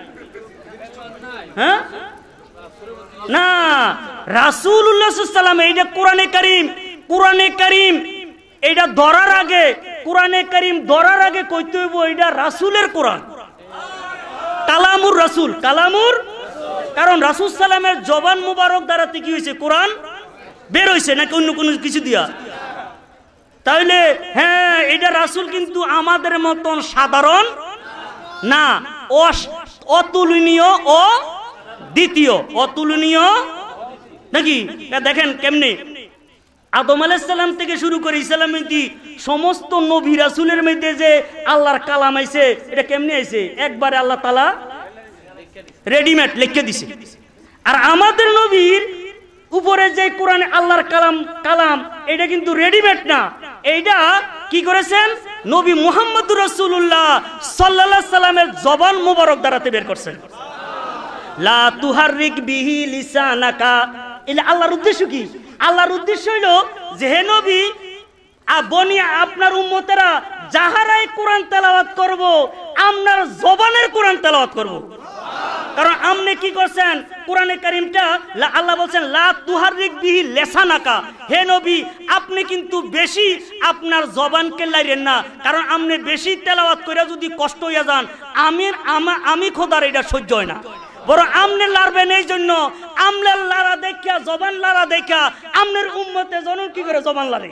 হ্যাঁ না এইটা কোরআনে করিম কোরআনে করিম এটা ধরার আগে কোরআনে করিম ধরার আগে কইতে হইব এটা রাসুলের কোরআন কালামুর রাসুল কালামুর কারণ রাসুল সালামের জবান মুবারক দ্বারা কি হয়েছে কোরআন বের হয়েছে নাকি অন্য কোনো কিছু দিয়া তাহলে হ্যাঁ এটা রাসুল কিন্তু আমাদের মতন সাধারণ না অতুলনীয় ও দ্বিতীয় অতুলনীয় নাকি দেখেন কেমনি আদম আলাইসাল্লাম থেকে শুরু করে ইসলাম সমস্ত নবী রাসুলের মধ্যে যে আল্লাহর কালাম আইসে এটা কেমনি আইসে একবারে আল্লাহ তালা রেডিমেড লিখে দিছে আর আমাদের নবীর উপরে যে কোরআন আল্লাহর কালাম কালাম এটা কিন্তু রেডিমেড না এইটা কি করেছেন নবী মুহাম্মদ রসুল্লাহ সাল্লাহ সাল্লামের জবান মুবারক দ্বারাতে বের করছেন লা তুহারিক বিহি লিসানাকা এটা আল্লাহর উদ্দেশ্য কি আল্লাহর উদ্দেশ্য হইল যে হে নবী বনি আপনার উম্মতেরা যাহারাই কোরআন তেলাওয়াত করব আপনার জবানের কোরআন তেলাওয়াত করব কারণ আপনি কি করছেন কোরআনে কারিমটা আল্লাহ বলছেন লা তুহারিক বিহি লেসানাকা হে নবী আপনি কিন্তু বেশি আপনার জবানকে লাইরেন না কারণ আপনি বেশি তেলাওয়াত করে যদি কষ্ট হইয়া যান আমির আমি খোদার এটা সহ্য হয় না বড় আমনে লারবেন এই জন্য আমনের লারা দেখিয়া জবান লারা দেখিয়া আমনের উম্মতে জনন কি করে জবান লারে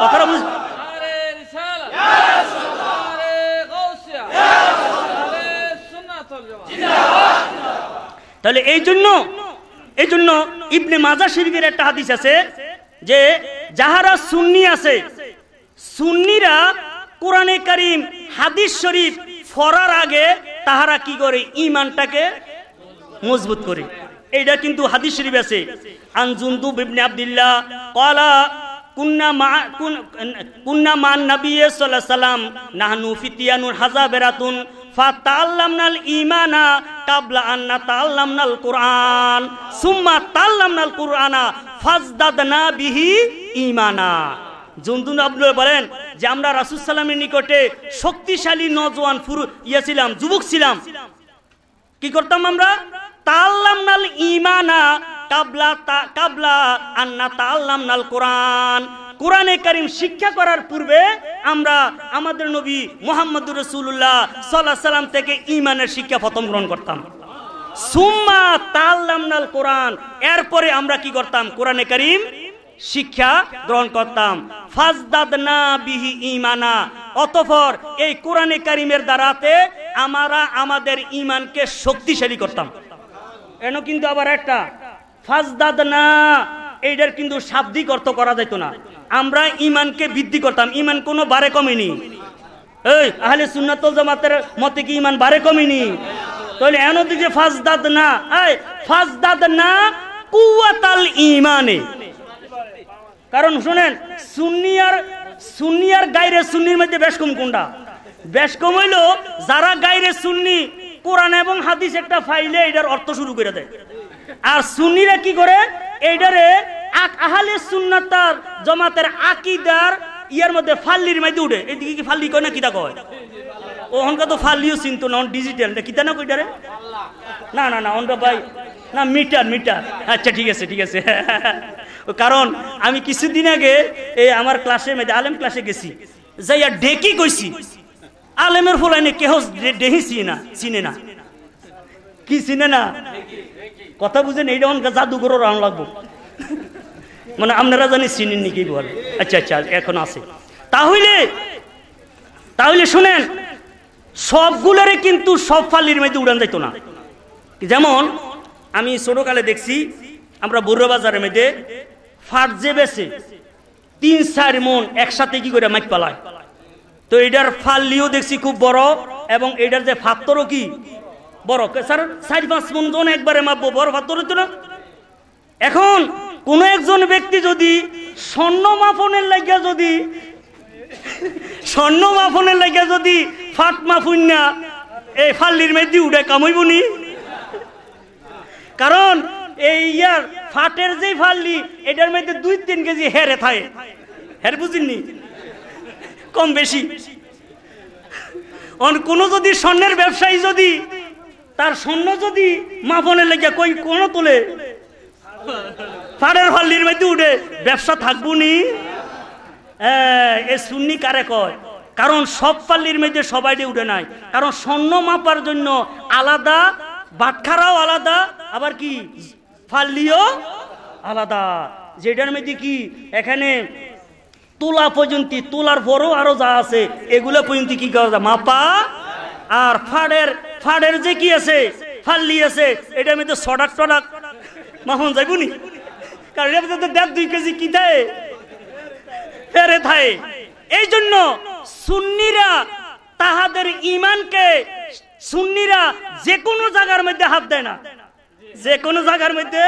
কথাটা বুঝ তাহলে এই জন্য এই জন্য ইবনে মাজা শিরগের একটা হাদিস আছে যে যাহারা সুন্নি আছে সুন্নিরা কোরআনে করিম হাদিস শরীফ ফরার আগে তাহারা কি করে ইমানটাকে মজবুত করে এইটা কিন্তু হাদিস শরীফ আছে আনজুন্দু জুন্দু ইবনে আব্দুল্লাহ কলা কুন্না মা কুন্না মান নবী সাল্লাল্লাহু আলাইহি ওয়াসাল্লাম নাহনু ফিতিয়ানুন আন্না কোরআন সুম্মা কোরআনা ইমানা জুনদুন বলেন যে আমরা রাসুল নিকটে শক্তিশালী নজওয়ান ফুরু ইয়ে ছিলাম যুবক ছিলাম কি করতাম আমরা তাল্লামনাল ইমানা কাবলা কাবলা আন্না নাল কোরআন কোরআনে করিম শিক্ষা করার পূর্বে আমরা আমাদের নবী মোহাম্মদ রসুল্লাহ সাল্লাহ সাল্লাম থেকে ইমানের শিক্ষা প্রথম গ্রহণ করতাম সুম্মা তাল্লামনাল কোরআন এরপরে আমরা কি করতাম কোরআনে কারিম শিক্ষা গ্রহণ করতাম ফাজদাদ না বিহি ইমানা অতফর এই কোরআনে কারিমের দ্বারাতে আমরা আমাদের ইমানকে শক্তিশালী করতাম এন কিন্তু আবার একটা ফাজদাদ না এইটার কিন্তু শাব্দিক অর্থ করা যেত না আমরা ইমানকে বৃদ্ধি করতাম ইমান কোনো বারে কমেনি এই আহলে সুন্নাতল জামাতের মতে কি ইমান বারে কমেনি তাহলে এন দিকে ফাঁস না এই ফাজদাদ না কুয়াতাল ইমানে কারণ শুনেন সুন্নিয়ার সুন্নিয়ার গাইরে সুন্নির মধ্যে বেশ কম কোনটা বেশ কম হইল যারা গাইরে সুন্নি কোরআন এবং হাদিস একটা ফাইলে এটার অর্থ শুরু করে দেয় আর সুন্নিরা কি করে এইটারে আহালে সুন্নাতার জমাতের আকিদার ইয়ার মধ্যে ফাল্লির মাইতে উঠে এইদিকে কি ফাল্লি কয় না কিতা কয় ওহনকা তো ফাল্লিও চিন্তু না ডিজিটাল কিতা না কইটারে না না না অনটা ভাই না মিটার মিটার আচ্ছা ঠিক আছে ঠিক আছে কারণ আমি কিছুদিন আগে এই আমার ক্লাসে মেয়েদের আলেম ক্লাসে গেছি যাইয়া ডেকি কইছি আলেমের ফলাইনে কেহ ডেহি চিনে না চিনে না কি চিনে না কথা বুঝেন এইটা অনেক জাদুঘরও রান লাগবো মানে আপনারা জানি চিনেন নাকি বল আচ্ছা আচ্ছা এখন আছে তাহলে তাহলে শুনেন সবগুলোরে কিন্তু সব ফালির মধ্যে উড়ান যাইতো না যেমন আমি ছোটকালে দেখছি আমরা বুড়ো বাজারের মধ্যে ফাট যে বেছে তিন চার মন একসাথে কি করে মাইক পালায় তো এটার ফাল্লিও দেখছি খুব বড় এবং এটার যে ফাত্তরও কি বড় স্যার চারি পাঁচ মন জন একবারে মাপবো বড় ভাত ধরিত এখন কোন একজন ব্যক্তি যদি স্বর্ণ মাফনের লাগিয়া যদি স্বর্ণ মাপনের লাগিয়া যদি ফাট মাফুন না এই ফাল্লির মেদি উঠে কামইব নি কারণ এই ইয়ার ফাটের যে ফাল্লি এটার মধ্যে দুই তিন কেজি হেরে থাকে হের বুঝিনি কম বেশি কোন যদি স্বর্ণের ব্যবসায়ী যদি তার স্বর্ণ যদি মা বোনে লেগে কই কোন তোলে ফাড়ের হল্লির মধ্যে উঠে ব্যবসা থাকবো নি এ সুন্নি কারে কয় কারণ সব পাল্লির মধ্যে সবাই উঠে নাই কারণ স্বর্ণ মাপার জন্য আলাদা বাটখারাও আলাদা আবার কি ফাল্লিও আলাদা যেটার মধ্যে কি এখানে তোলা পর্যন্ত তোলার পরও আরো যা আছে এগুলো পর্যন্ত কি করা মাপা আর ফাড়ের ফাড়ের যে কি আছে ফাল্লি আছে এটা আমি তো সডাক টডাক মাখন যাইব নি কারণ এটা তো দেড় দুই কেজি কি দেয় ফেরে থাই এই জন্য সুন্নিরা তাহাদের ইমানকে সুন্নিরা যে কোনো জায়গার মধ্যে হাত দেয় না যে কোনো জায়গার মধ্যে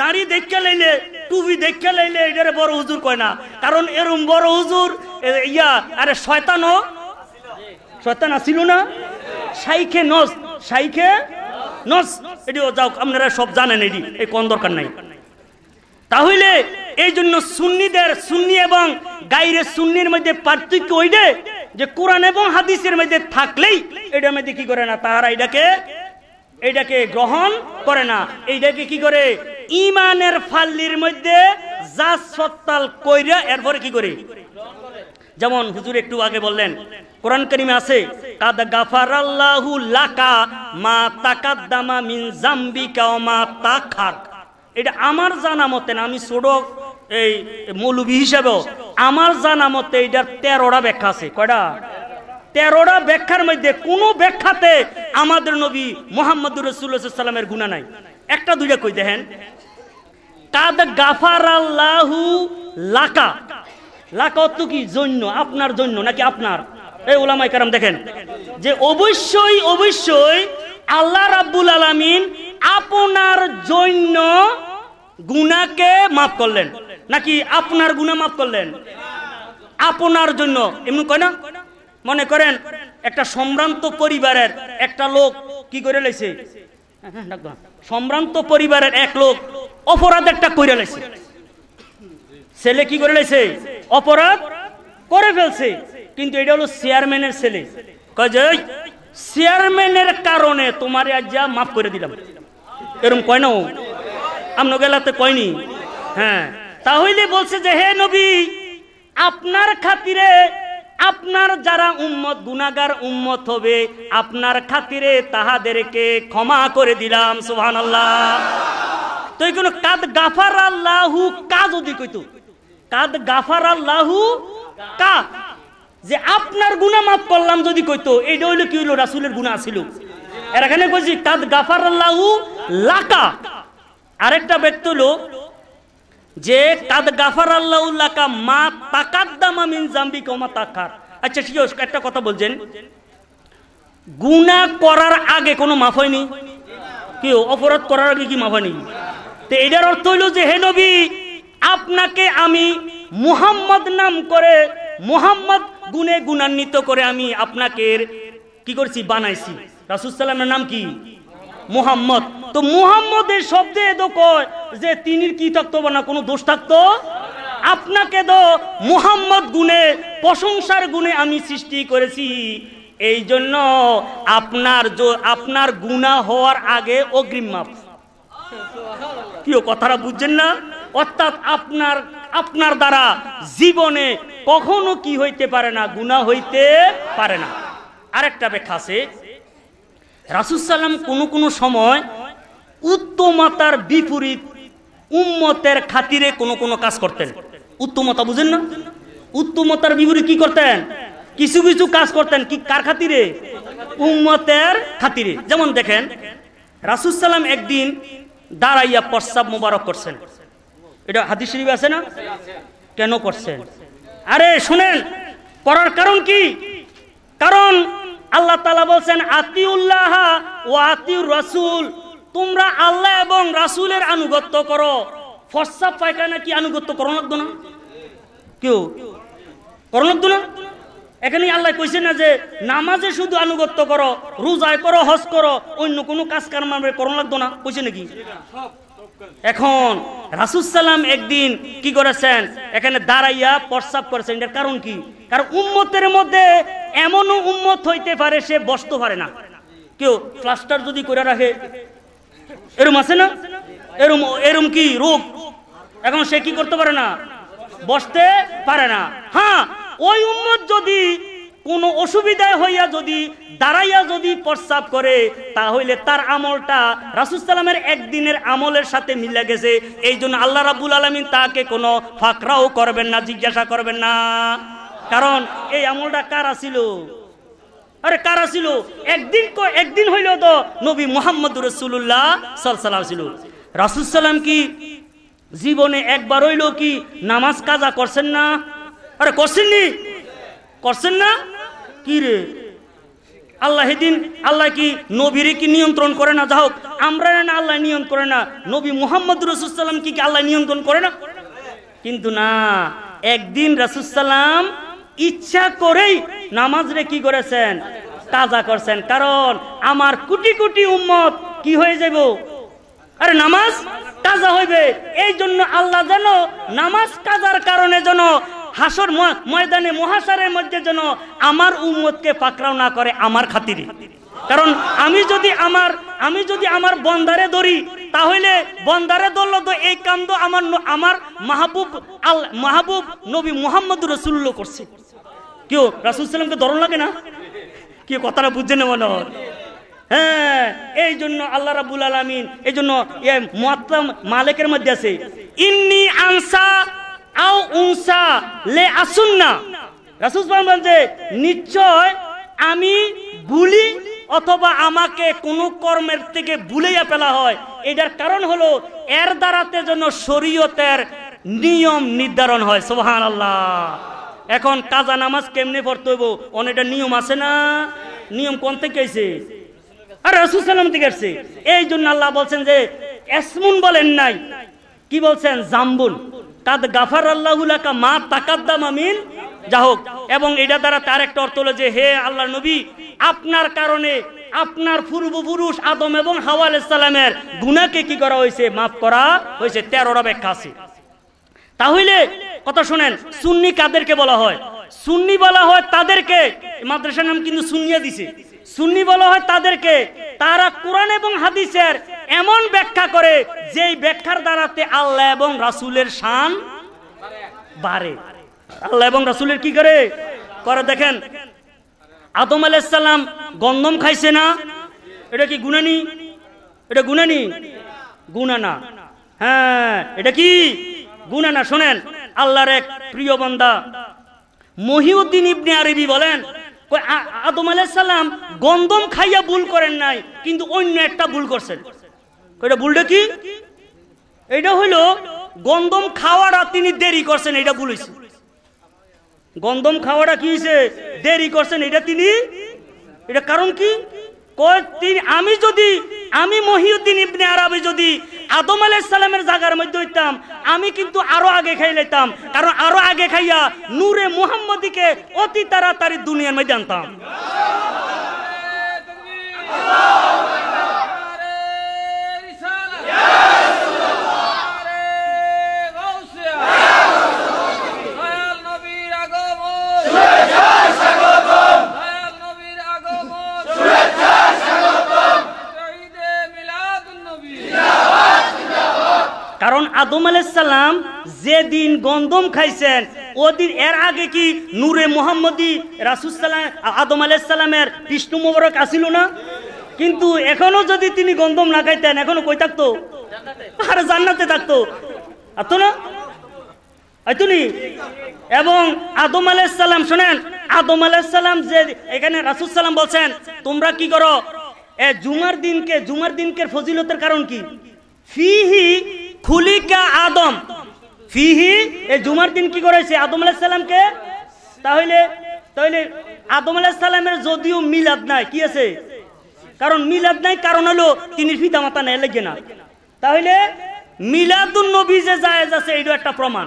দাড়ি দেখে লাইলে টুবি দেখে লাইলে এটারে বড় হুজুর কয় না কারণ এরম বড় হুজুর ইয়া আরে শয়তানও শয়তান আসিল না শাইখে নস শাইখে নস এটিও যাও আপনারা সব জানেন এটি এই কোন দরকার নাই তাহলে এই জন্য সুন্নিদের সুন্নি এবং গাইরে সুন্নির মধ্যে পার্থক্য ওইডে যে কোরআন এবং হাদিসের মধ্যে থাকলেই এটার মধ্যে কি করে না তাহারা এটাকে এটাকে গ্রহণ করে না এইটাকে কি করে ইমানের ফাল্লির মধ্যে যা সত্তাল কইরা এরপরে কি করে যেমন হুজুর একটু আগে বললেন কোরআন করিমে আছে কাদ গাফারাল্লাহু লাকা মা তাকাদ্দামা মিন জাম্বিকা ও মা তাখার এটা আমার জানা মতে না আমি ছোট এই মৌলবি হিসাবেও আমার জানা মতে এটার তেরোটা ব্যাখ্যা আছে কয়টা তেরোটা ব্যাখ্যার মধ্যে কোনো ব্যাখ্যাতে আমাদের নবী মোহাম্মদ রসুল্লাহ সাল্লামের গুণা নাই একটা দুইটা কই দেখেন কাদ গাফারাল্লাহু লাকা লাকত কি জন্য আপনার জন্য নাকি আপনার এই ওলামাই কারাম দেখেন যে অবশ্যই অবশ্যই আল্লাহ রাব্বুল আলামিন আপনার জন্য গুনাকে মাফ করলেন নাকি আপনার গুণা মাফ করলেন আপনার জন্য এমন কয় না মনে করেন একটা সম্ভ্রান্ত পরিবারের একটা লোক কি করে লেছে হ্যাঁ, হ্যাঁ, সম্ভ্রান্ত পরিবারের এক লোক অপরাধ একটা করে লেছে ছেলে কি করে লেছে অপরাধ করে ফেলছে কিন্তু এটা হলো চেয়ারম্যানের ছেলে চেয়ারম্যানের কারণে তোমার আজ যা মাফ করে দিলাম এরম কয় না আপনার গেলাতে কয়নি হ্যাঁ তাহলে বলছে যে হে নবী আপনার খাতিরে আপনার যারা উম্মত গুনাগার উম্মত হবে আপনার খাতিরে তাহাদেরকে ক্ষমা করে দিলাম সুহান আল্লাহ তো এগুলো কাদ গাফার আল্লাহু কাজ যদি কইতো কাদ গাফার আল্লাহু কা যে আপনার গুণা মাফ করলাম যদি কইতো এইটা হইলো কি হইলো রাসুলের গুণা আসিল এর এখানে কইছি কাদ গাফার আল্লাহু লাকা আরেকটা ব্যক্তি হলো যে কাদ গাফার আল্লাহ লাকা মা তাকাদ্দামা মিন জাম্বি কমা তাকার আচ্ছা ঠিক আছে একটা কথা বলছেন গুণা করার আগে কোনো মাফ হয়নি কি অপরাধ করার আগে কি মাফ হয়নি তো এটার অর্থ হইল যে হে নবী আপনাকে আমি মুহাম্মদ নাম করে মুহাম্মদ গুনে গুণান্বিত করে আমি আপনাকে কি করছি বানাইছি রাসুসাল্লামের নাম কি মুহাম্মদ তো মুহাম্মদের শব্দে এদো কয় যে তিনি কি থাকতো না কোনো দোষ থাকতো আপনাকে তো মুহাম্মদ গুনে প্রশংসার গুণে আমি সৃষ্টি করেছি এই জন্য আপনার আপনার গুণা হওয়ার আগে অগ্রিম মাপ কি কথাটা বুঝছেন না অর্থাৎ আপনার আপনার দ্বারা জীবনে কখনো কি হইতে পারে না গুণা হইতে পারে না আরেকটা ব্যাখ্যা আছে রাসুসাল্লাম কোনো কোনো সময় উত্তমতার বিপরীত উম্মতের খাতিরে কোনো কোনো কাজ করতেন উত্তমতা বুঝেন না উত্তমতার বিপরীত কি করতেন কিছু কিছু কাজ করতেন কি কার খাতিরে উম্মতের খাতিরে যেমন দেখেন রাসুসাল্লাম একদিন দাঁড়াইয়া প্রস্তাব মোবারক করছেন এটা হাতি শরীফ আছে না কেন করছেন আরে শুনেন করার কারণ কি কারণ আল্লাহ তালা বলছেন আতিউল্লাহ ও আতিউর রাসুল তোমরা আল্লাহ এবং রাসুলের আনুগত্য করো ফর্সা পায়খানা কি আনুগত্য করো লাগতো না কেউ করো লাগতো না এখানে আল্লাহ কইছে না যে নামাজে শুধু আনুগত্য করো রোজায় করো হজ করো অন্য কোনো কাজ কারণ করো লাগতো না কইছে নাকি এখন রাসুসাল্লাম একদিন কি করেছেন এখানে দাঁড়াইয়া প্রস্তাব করেছেন এটার কারণ কি কারণ উন্মতের মধ্যে এমনও উন্মত হইতে পারে সে বসতে পারে না কেউ ক্লাস্টার যদি করে রাখে এরম আছে না এরম এরম কি রোগ এখন সে কি করতে পারে না বসতে পারে না হ্যাঁ ওই উম্মত যদি কোনো অসুবিধায় হইয়া যদি দাঁড়াইয়া যদি প্রস্তাব করে তাহলে তার আমলটা সালামের একদিনের আমলের সাথে মিলে গেছে এই জন্য আল্লাহ রাবুল আলমিন তাকে কোনো ফাঁকরাও করবেন না জিজ্ঞাসা করবেন না কারণ এই আমলটা কারা ছিল আরে কারা ছিল একদিন একদিন হইল তো নবী মোহাম্মদ রসুল্লাহ সালসালাম ছিল রাসুসাল্লাম কি জীবনে একবার হইল কি নামাজ কাজা করছেন না আরে করছেননি করছেন না কি রে আল্লাহ দিন আল্লাহ কি নবীরে কি নিয়ন্ত্রণ করে না যা হোক আমরা না আল্লাহ নিয়ন্ত্রণ করে না নবী মুহাম্মদ রসুসাল্লাম কি আল্লাহ নিয়ন্ত্রণ করে না কিন্তু না একদিন রাসুসাল্লাম ইচ্ছা করেই নামাজ রে কি করেছেন তাজা করছেন কারণ আমার কোটি কোটি উম্মত কি হয়ে যাব আরে নামাজ কাজা হইবে এই জন্য আল্লাহ যেন নামাজ কাজার কারণে যেন হাসর ময়দানে মহাসারের মধ্যে যেন আমার উম্মতকে পাকড়াও না করে আমার খাতিরে কারণ আমি যদি আমার আমি যদি আমার বন্দারে ধরি তাহলে বন্দারে ধরল তো এই কান্দ আমার আমার মাহবুব আল মাহবুব নবী মোহাম্মদ রসুল্লো করছে কেউ রাসুল সাল্লামকে দরণ লাগে না কি কথাটা বুঝছে না মনে হয় হ্যাঁ এই জন্য আল্লাহ রাবুল আলমিন এই জন্য মালেকের মধ্যে আছে ইন্নি আনসা আও উনসা লে আসুন না রাসুল যে নিশ্চয় আমি বুলি অথবা আমাকে কোনো কর্মের থেকে ভুলেইয়া ফেলা হয় এটার কারণ হলো এর দ্বারাতে জন্য শরীয়তের নিয়ম নির্ধারণ হয় সোহান আল্লাহ এখন কাজা নামাজ কেমনে পড়তে হইব অনেকটা নিয়ম আছে না নিয়ম কোন থেকে আইছে আর রসুল সাল্লাম থেকে আসছে এই জন্য আল্লাহ বলছেন যে এসমুন বলেন নাই কি বলছেন জাম্বুন কাদ গাফার আল্লাহুলাকা মা তাকাদ্দাম আমিন যা হোক এবং এটা দ্বারা তার একটা অর্থ হলো যে হে আল্লাহ নবী আপনার কারণে আপনার পূর্বপুরুষ আদম এবং হাওয়া আলাইসাল্লামের গুনাকে কি করা হয়েছে মাফ করা হয়েছে তেরোটা ব্যাখ্যা আছে তাহলে কথা শোনেন সুন্নি কাদেরকে বলা হয় সুন্নি বলা হয় তাদেরকে মাদ্রাসার নাম কিন্তু সুনিয়া দিছে সুন্নি বলা হয় তাদেরকে তারা কোরআন এবং হাদিসের এমন ব্যাখ্যা করে যেই ব্যাখ্যার দ্বারাতে আল্লাহ এবং রাসুলের শান বাড়ে আল্লাহ এবং রাসুলের কি করে করে দেখেন আদম আলাইসাল্লাম গন্ধম খাইছে না এটা কি গুনানি এটা গুনানি গুনানা হ্যাঁ এটা কি গুনানা শোনেন আল্লাহর এক প্রিয় বন্দা মহিউদ্দিন ইবনে আরবি বলেন আদম আলাইসাল্লাম গন্ধম খাইয়া ভুল করেন নাই কিন্তু অন্য একটা ভুল করছেন এটা ভুলটা কি এটা হইলো গন্দম খাওয়াটা তিনি দেরি করছেন এটা ভুল হয়েছে গন্দম খাওয়াটা কি হয়েছে দেরি করছেন এটা তিনি এটা কারণ কি তিনি আমি যদি আমি মহিউদ্দিন ইবনে আরবি যদি আদম সালামের জায়গার মধ্যে হইতাম আমি কিন্তু আরো আগে খাই লাইতাম কারণ আরো আগে খাইয়া নূরে মুহাম্মদীকে অতি তাড়াতাড়ি দুনিয়ার মধ্যে আনতাম কারণ আদম আলাইসাল্লাম যেদিন গন্ধম খাইছেন ওদিন এর আগে কি নূরে মোহাম্মদী রাসুসাল্লাম আদম আলাইসাল্লামের বিষ্ণু মোবারক আসিল না কিন্তু এখনো যদি তিনি গন্ধম না খাইতেন এখনো কই থাকতো আর জান্নাতে থাকতো আতো না আইতুনি এবং আদম আলাইসাল্লাম শোনেন আদম আলাইসাল্লাম যে এখানে রাসুল সালাম বলছেন তোমরা কি করো এ জুমার দিনকে জুমার দিনকে ফজিলতের কারণ কি ফিহি খুলিকা আদম ফিহি এ জুমার দিন কি করেছে আদম আলাইসাল্লামকে তাহলে তাহলে আদম আলাইসাল্লামের যদিও মিলাদ নাই কি আছে কারণ মিলাদ নাই কারণ হলো তিনি পিতা মাতা নেয় লেগে না তাহলে মিলাদুল নবী যে জায়েজ আছে এইটা একটা প্রমাণ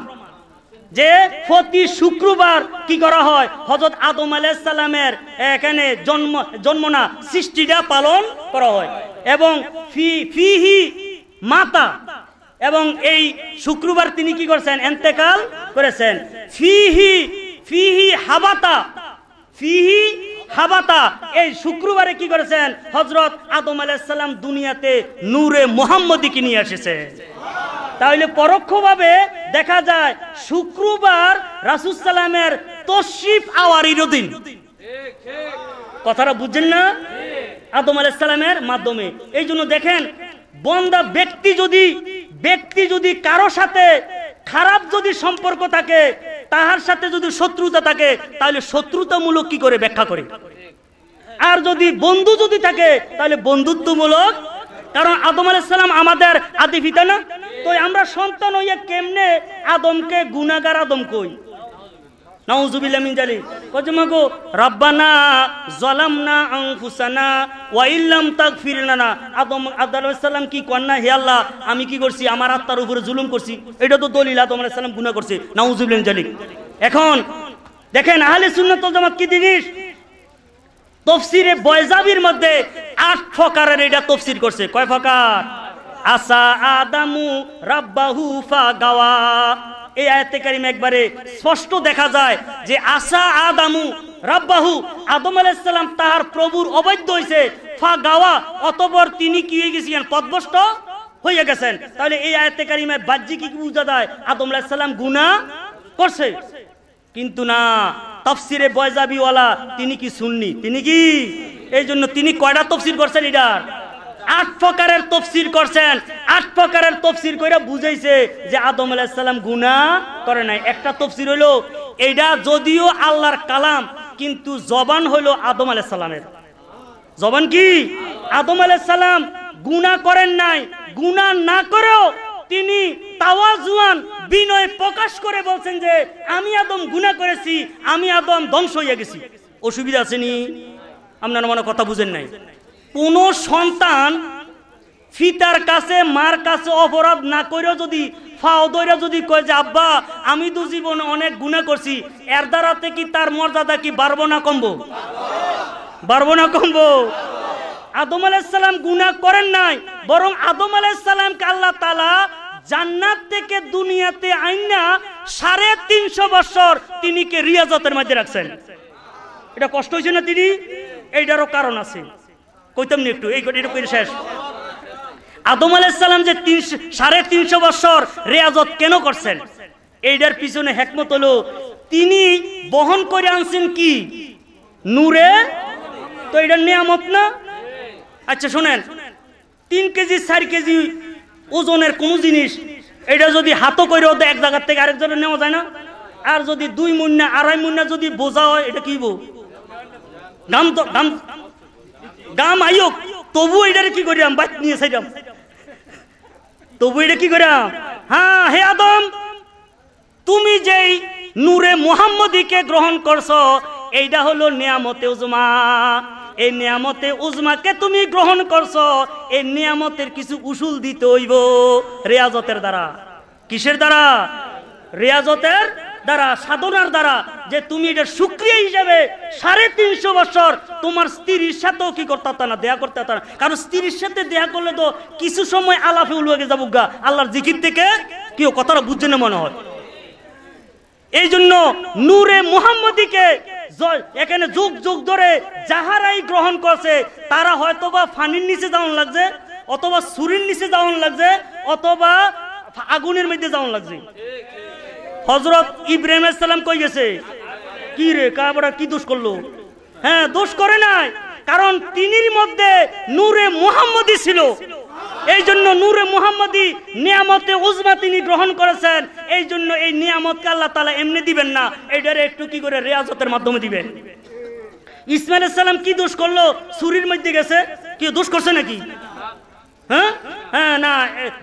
যে প্রতি শুক্রবার কি করা হয় হজরত আদম আলাইসাল্লামের এখানে জন্ম জন্ম না সৃষ্টিটা পালন করা হয় এবং ফি ফিহি মাতা এবং এই শুক্রবার তিনি কি করছেন এন্তেকাল করেছেন ফিহি ফিহি হাবাতা ফিহি হাবাতা এই শুক্রবারে কি করেছেন হজরত আদম আলাইসাল্লাম দুনিয়াতে নূরে মোহাম্মদীকে নিয়ে এসেছে তাহলে পরোক্ষভাবে দেখা যায় শুক্রবার সালামের তশিফ আওয়ারির দিন কথাটা বুঝছেন না আদম আলাইসালামের মাধ্যমে এই জন্য দেখেন বন্দা ব্যক্তি যদি ব্যক্তি যদি কারো সাথে খারাপ যদি সম্পর্ক থাকে তাহার সাথে যদি শত্রুতা থাকে তাহলে শত্রুতামূলক কি করে ব্যাখ্যা করে আর যদি বন্ধু যদি থাকে তাহলে বন্ধুত্বমূলক কারণ আদম আলাইসাল্লাম আমাদের আদি পিতা না তো আমরা সন্তান হইয়া কেমনে আদমকে গুণাগার আদম কই জালি কি হে আল্লাহ আমি কি করছি আমার আত্মার উপরে জুলুম করছি এটা তো দলিল আদম গুনা করছে নাউজুবিল্লামিন এখন দেখেন আহলে সুন্নাত ওয়াল জামাত কি জিনিস তফসিরে বয়জাবির মধ্যে আট ফকারের এটা তফসির করছে কয় ফকার আসা আদামু রাব্বাহু ফা গাওয়া এই আয়াতে কারিম একবারে স্পষ্ট দেখা যায় যে আসা আদামু রাব্বাহু আদম আলাইসাল্লাম তাহার প্রভুর অবৈধ হয়েছে ফা গাওয়া অতপর তিনি কি হয়ে গেছিলেন পদভষ্ট হয়ে গেছেন তাহলে এই আয়াতে কারিমে বাহ্যিক কি বুঝা যায় আদম আলাইসাল্লাম গুনাহ করছে কিন্তু না তফসিরে বয়জাবিওয়ালা তিনি কি শুননি তিনি কি এই জন্য তিনি কয়টা তফসির করছেন এটার আট প্রকারের তফসির করছেন আট প্রকারের তফসির করে বুঝাইছে যে আদম আলাইসাল্লাম গুণা করে নাই একটা তফসির হলো এটা যদিও আল্লাহর কালাম কিন্তু জবান হলো আদম আলাইসাল্লামের জবান কি আদম আলাইসাল্লাম গুণা করেন নাই গুণা না করেও তিনি তাওয়াজুয়ান বিনয় প্রকাশ করে বলছেন যে আমি আদম গুণা করেছি আমি আদম ধ্বংস হইয়া গেছি অসুবিধা আছে নি আপনার মনে কথা বুঝেন নাই কোনো সন্তান ফিতার কাছে মার কাছে অপরাধ না করে যদি ফাও যদি কয় যে আব্বা আমি তো জীবনে অনেক গুণে করছি এর দ্বারাতে কি তার মর্যাদা কি বাড়বো না কমবো বাড়বো না কমবো আদম আলাইসালাম গুণা করেন নাই বরং আদম আলাইসাল্লামকে আল্লাহ তালা জান্নাত থেকে দুনিয়াতে আইনা সাড়ে তিনশো বছর তিনিকে রিয়াজতের মাঝে রাখছেন এটা কষ্ট হয়েছে না তিনি এইটারও কারণ আছে কইতাম না একটু এই এটা কই শেষ আদম আলাইসাল্লাম যে তিনশো সাড়ে তিনশো বছর রেয়াজত কেন করছেন এইটার পিছনে হেকমত হলো তিনি বহন করে আনছেন কি নূরে তো এটা নিয়ামত না আচ্ছা শোনেন তিন কেজি চার কেজি ওজনের কোনো জিনিস এটা যদি হাতও করে হতো এক জায়গার থেকে আরেক জায়গায় নেওয়া যায় না আর যদি দুই মুন্না আড়াই মুন্না যদি বোঝা হয় এটা কি বো দাম তো দাম গাম আইক তবু এটারে কি করিয়াম বাদ নিয়ে সাইরাম তবু এটা কি করিয়াম হ্যাঁ হে আদম তুমি যেই নূরে মোহাম্মদীকে গ্রহণ করছো এইটা হলো নিয়ামতে উজমা এই নিয়ামতে উজমাকে তুমি গ্রহণ করছো এই নিয়ামতের কিছু উসুল দিতে হইব রেয়াজতের দ্বারা কিসের দ্বারা রেয়াজতের দ্বারা সাধনার দ্বারা যে তুমি এটা সুক্রিয়া হিসাবে সাড়ে তিনশো বছর তোমার স্ত্রীর সাথেও কি করতে না দেয়া করতে না কারণ স্ত্রীর সাথে দেয়া করলে তো কিছু সময় আলাফে উলুয়াকে যাবো গা আল্লাহর জিকির থেকে কেউ কথাটা বুঝছে না মনে হয় এই জন্য নূরে মোহাম্মদীকে এখানে যুগ যুগ ধরে যাহারাই গ্রহণ করছে তারা হয়তো বা ফানির নিচে যাওয়ান লাগছে অথবা সুরির নিচে যাওয়ান লাগছে অথবা আগুনের মধ্যে যাওয়ান লাগছে হজরত ইব্রাহিম সালাম কই গেছে কি রে কাবরা কি দোষ করলো হ্যাঁ দোষ করে নাই কারণ তিনির মধ্যে নূরে মুহাম্মদী ছিল এই জন্য নূরে মোহাম্মদী নিয়ামতে উজমা তিনি গ্রহণ করেছেন এই জন্য এই নিয়ামতকে আল্লাহ তালা এমনি দিবেন না এইটারে একটু কি করে রেয়াজতের মাধ্যমে দিবেন ইসমাইল সালাম কি দোষ করলো সুরির মধ্যে গেছে কি দোষ করছে নাকি হ্যাঁ হ্যাঁ না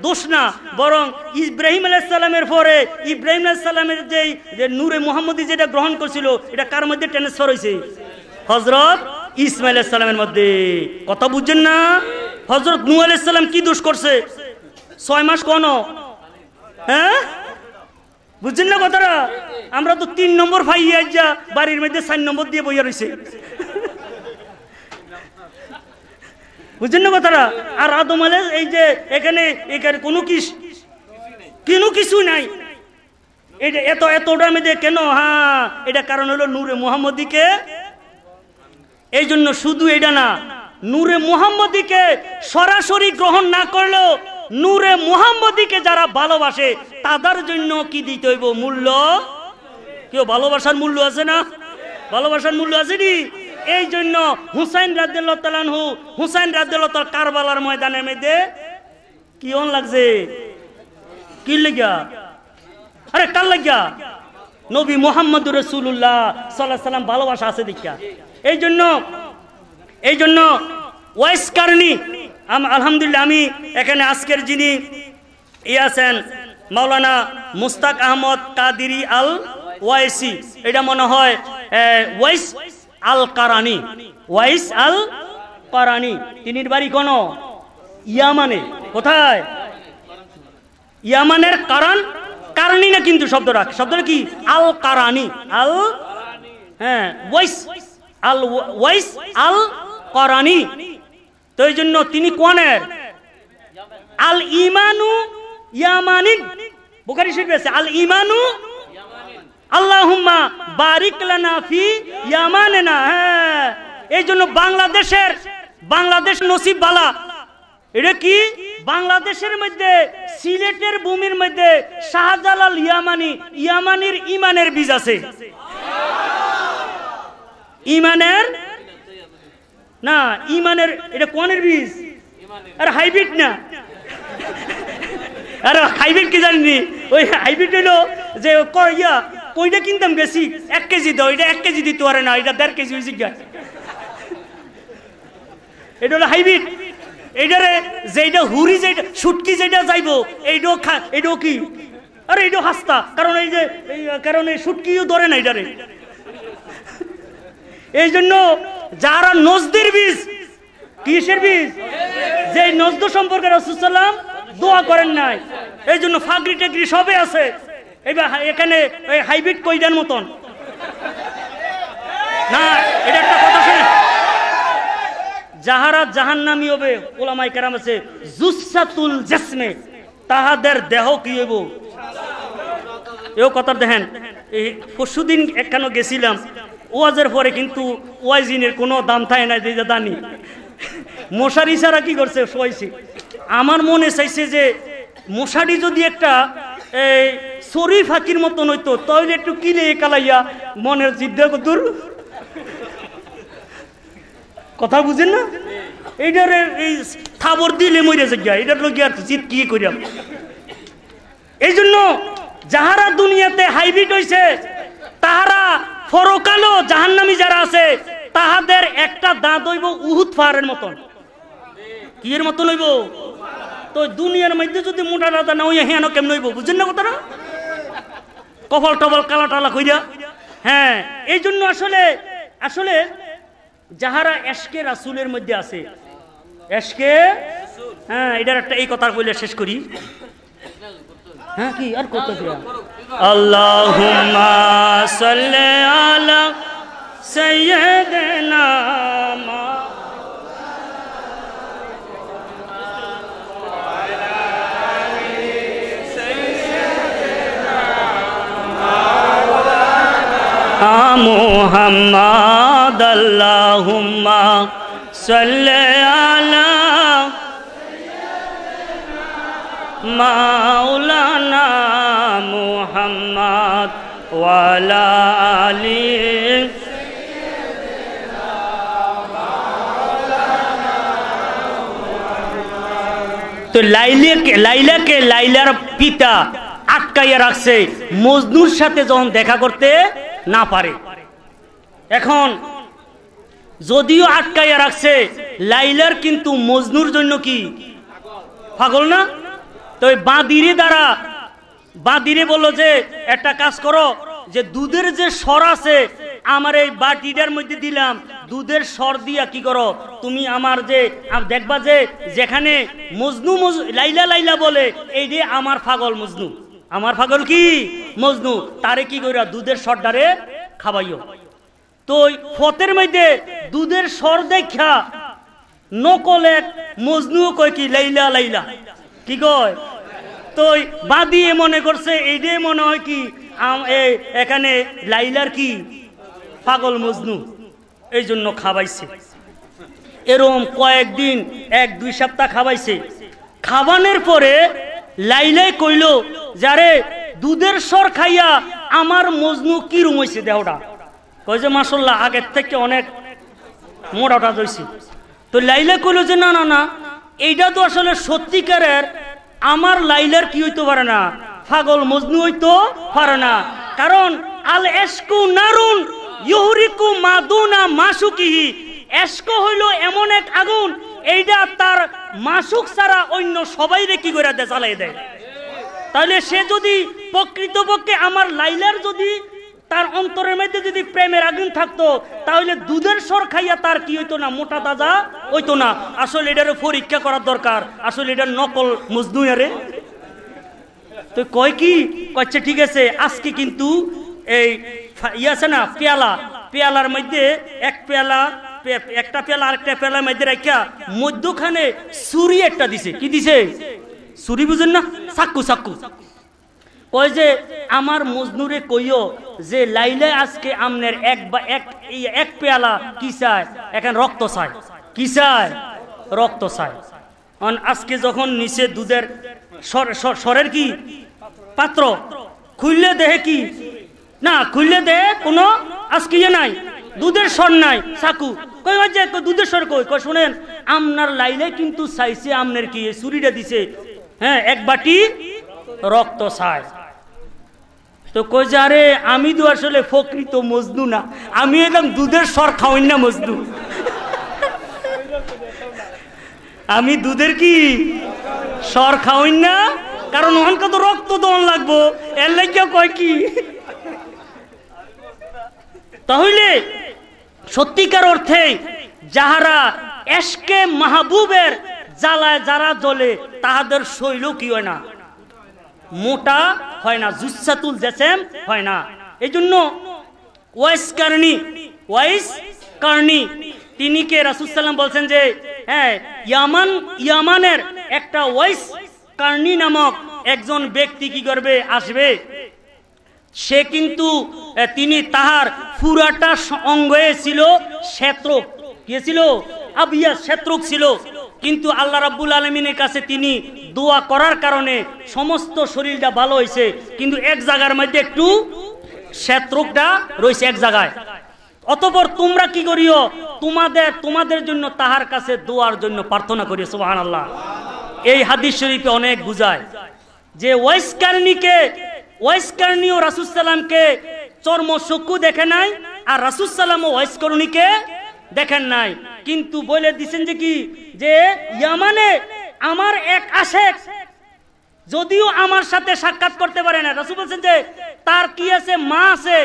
দোষ না বরং ইব্রাহিম আলাহিসাল্লামের পরে ইব্রাহিম আলাইসাল্লামের যেই যে নূরে মোহাম্মদী যেটা গ্রহণ করছিল এটা কার মধ্যে ট্রান্সফার হয়েছে হজরত ইসমাইল আলাইসাল্লামের মধ্যে কথা বুঝছেন না হজরত নু আলাইসাল্লাম কি দোষ করছে ছয় মাস কোন হ্যাঁ বুঝছেন না কথাটা আমরা তো তিন নম্বর ফাইয়া বাড়ির মধ্যে চার নম্বর দিয়ে বইয়া রয়েছে বুঝছেন না কথাটা আর আদম আলে এই যে এখানে এখানে কোনো কিস কোনো কিছু নাই এটা এত এতটা মেয়েদের কেন হ্যাঁ এটা কারণ হলো নূরে মোহাম্মদীকে এই জন্য শুধু এটা না নূরে মোহাম্মদীকে সরাসরি গ্রহণ না করলেও নূরে মোহাম্মদীকে যারা ভালোবাসে তাদের জন্য কি দিতে হইব মূল্য কেউ ভালোবাসার মূল্য আছে না ভালোবাসার মূল্য আছে নি এই জন্য হুসাইন হু হুসাইন রাজ্লাহ কারবালার ময়দানের মেদে কি অন লাগছে কি লেগা আরে কার লেগা নবী মোহাম্মদ রসুল্লাহ সাল্লাহ সাল্লাম ভালোবাসা আছে দেখিয়া এই জন্য এই জন্য ওয়াইস কারণী আলহামদুলিল্লাহ আমি এখানে আজকের যিনি ই আছেন মাওলানা মুস্তাক আহমদ কাদিরি আল ওয়াইসি এটা মনে হয় Uwais al Qarani Uwais al Qarani তিনির বাড়ি কোন ইয়ামানে কোথায় ইয়ামানের কারণ কারণই না কিন্তু শব্দ রাখ শব্দ কি আল কারানি আল হ্যাঁ Uwais al Uwais al Qarani তো এই জন্য তিনি কোনের আল ইমানু ইয়ামানি বুখারি শরীফ আছে আল ইমানু আল্লাহুম্মা বারিক লানা ফি ইয়ামানেনা হ্যাঁ এই জন্য বাংলাদেশের বাংলাদেশ নসিব বালা এটা কি বাংলাদেশের মধ্যে সিলেটের ভূমির মধ্যে শাহজালাল ইয়ামানি ইয়ামানির ইমানের বীজ আছে ইমানের না ইমানের এটা কোনের বীজ আর হাইব্রিড না আর হাইব্রিড কি জানিনি ওই হাইব্রিড হলো যে ইয়া কইটা কিনতাম বেশি এক কেজি দাও এটা এক কেজি দিতে পারে না এটা দেড় কেজি হয়েছে গিয়া এটা হলো হাইব্রিড এইটারে যেটা হুড়ি যেটা সুটকি যেটা যাইবো এইটাও খা এইটাও কি আরে এইটাও হাস্তা কারণ এই যে কারণ এই সুটকিও ধরে না এটারে এই জন্য যারা নজদের বীজ কিসের বীজ যে নজদ সম্পর্কে সাল্লাম দোয়া করেন নাই এই জন্য ফাঁকরি টেকরি সবে আছে এইবার এখানে ওই হাইব্রিড কইদার মতন না এটা একটা কথা শুনে যাহারা জাহান নামি হবে ওলামাই কেরাম আছে জুসাতুল জেসমে তাহাদের দেহ কি হইব এও কথা দেখেন এই পরশুদিন একখানো গেছিলাম ওয়াজের পরে কিন্তু ওয়াইজিনের কোনো দাম থাকে না যে দানি মশারি ছাড়া কি করছে শোয়াইছি আমার মনে চাইছে যে মশারি যদি একটা এই শরীর ফাঁকির মতো তো তৈলে একটু কিনে কালাইয়া মনের জিদ্দা কতুর কথা বুঝেন না এইটার এই থাবর দিলে মরে জায়গা এটার লোক আর জিত কি করিয়াম এই জন্য যাহারা দুনিয়াতে হাইব্রিড হয়েছে তাহারা ফরকালো জাহান্নামি যারা আছে তাহাদের একটা দাঁত হইব উহুত ফাহারের মতন কিয়ের মতো লইব তো দুনিয়ার মধ্যে যদি মোটা দাদা না হইয়া হ্যাঁ কেমন হইব বুঝেন না না কপাল টবল কালা টালা কইরা হ্যাঁ এই জন্য আসলে আসলে যাহারা এসকে রাসুলের মধ্যে আছে এসকে হ্যাঁ এটার একটা এই কথা বলে শেষ করি হ্যাঁ কি আর কত আল্লাহ সাল্লাহ সৈয়দ নামা محمد اللهم صل على مولانا محمد وعلى آله তো লাইলাকে লাইলাকে লাইলার পিতা আটকাইয়া রাখছে মজনুর সাথে যখন দেখা করতে না পারে এখন যদিও আটকাইয়া রাখছে লাইলার কিন্তু মজনুর জন্য কি পাগল না তো বাঁদিরে দ্বারা বাঁদিরে বললো যে একটা কাজ করো যে দুধের যে সর আছে আমার এই বাটিটার মধ্যে দিলাম দুধের সর দিয়া কি করো তুমি আমার যে দেখবা যে যেখানে মজনু লাইলা লাইলা বলে এই যে আমার ফাগল মজনু আমার ফাগল কি মজনু তারে কি করিয়া দুধের দ্বারে খাবাইও তো ফতের মধ্যে দুধের সর দেখা নকল এক মজনু কয় কি লাইলা লাইলা কি কয় তো বাদিয়ে মনে করছে এইটাই মনে হয় কি এখানে লাইলার কি পাগল মজনু এই জন্য খাবাইছে এরম কয়েকদিন এক দুই সপ্তাহ খাবাইছে খাবানের পরে লাইলাই কইল যারে দুধের সর খাইয়া আমার মজনু কি রুমাইছে দেহটা কই যে মাসাল্লাহ আগের থেকে অনেক মোটাটা দইছি তো লাইলা কইল যে না না না এইটা তো আসলে সত্যিকারের আমার লাইলার কি হইতে পারে না ফাগল মজনু হইতে পারে না কারণ আল এসকু নারুন ইহুরিকু মাদুনা মাসুকিহি এসকো হইল এমন এক আগুন এইটা তার মাসুক ছাড়া অন্য সবাই কি করে দে জ্বালাই দেয় তাহলে সে যদি প্রকৃতপক্ষে আমার লাইলার যদি তার অন্তরের মধ্যে যদি প্রেমের আগুন থাকতো তাহলে দুধের সর খাইয়া তার কি হইতো না মোটা তাজা হইতো না আসলে এটার পরীক্ষা করার দরকার আসলে এটার নকল আরে তো কয় কি কচ্ছে ঠিক আছে আজকে কিন্তু এই ইয়াছে না পেয়ালা পেয়ালার মধ্যে এক পেয়ালা একটা পেয়ালা আরেকটা পেয়ালার মধ্যে রাখিয়া মধ্যখানে সুরি একটা দিছে কি দিছে সুরি বুঝেন না সাক্কু সাক্কু কয় যে আমার মজনুরে কইও যে লাইলে আজকে আমনের এক বা এক এক পেয়ালা কি চায় এখন রক্ত চায় কি চায় রক্ত চায় আজকে যখন নিচে দুধের সরের কি পাত্র খুললে দেহে কি না খুললে দেহে কোনো আজকে ইয়ে নাই দুধের স্বর নাই সাকু কই যে দুধের স্বর কই কই শোনেন আমনার লাইলাই কিন্তু চাইছে আমনের কি চুরিটা দিছে হ্যাঁ এক বাটি রক্ত চায় তো কোজারে আমি তো আসলে ফকৃত মজনু না আমি একদম দুধের সর খাওয়াই না মজনু আমি দুধের কি সর খাওয়াই না কারণ ওখানকে তো রক্ত দমন লাগবো এর লাগিয়া কয় কি তাহলে সত্যিকার অর্থে যাহারা এসকে মাহবুবের জ্বালায় যারা জ্বলে তাহাদের শৈল কি হয় না মোটা হয় না জুসাতুল জেসেম হয় না এই জন্য ওয়াইস কারণী ওয়াইস কারণী কে রাসুসাল্লাম বলছেন যে হ্যাঁ ইয়ামান ইয়ামানের একটা ওয়াইস কার্নি নামক একজন ব্যক্তি কি করবে আসবে সে কিন্তু তিনি তাহার পুরাটা অঙ্গে ছিল শ্বেত্রক কে ছিল আবিয়া শ্বেত্রক ছিল কিন্তু আল্লাহ রাব্বুল আলমিনের কাছে তিনি দোয়া করার কারণে সমস্ত শরীরটা ভালো হয়েছে কিন্তু এক জায়গার মধ্যে একটু শ্বেতরোগটা রয়েছে এক জায়গায় অতপর তোমরা কি করিও তোমাদের তোমাদের জন্য তাহার কাছে দোয়ার জন্য প্রার্থনা করিও সুহান আল্লাহ এই হাদিস শরীফে অনেক বুঝায় যে ওয়েসকার্নিকে ওয়েসকার্নি ও রাসুসাল্লামকে চর্ম চক্ষু দেখে নাই আর রাসুসাল্লাম ও ওয়েসকর্ণীকে দেখেন নাই কিন্তু বলে দিছেন যে কি যে ইয়ামানে আমার এক আশেক যদিও আমার সাথে সাক্ষাৎ করতে পারে না রাসুল বলছেন যে তার কি আছে মা আছে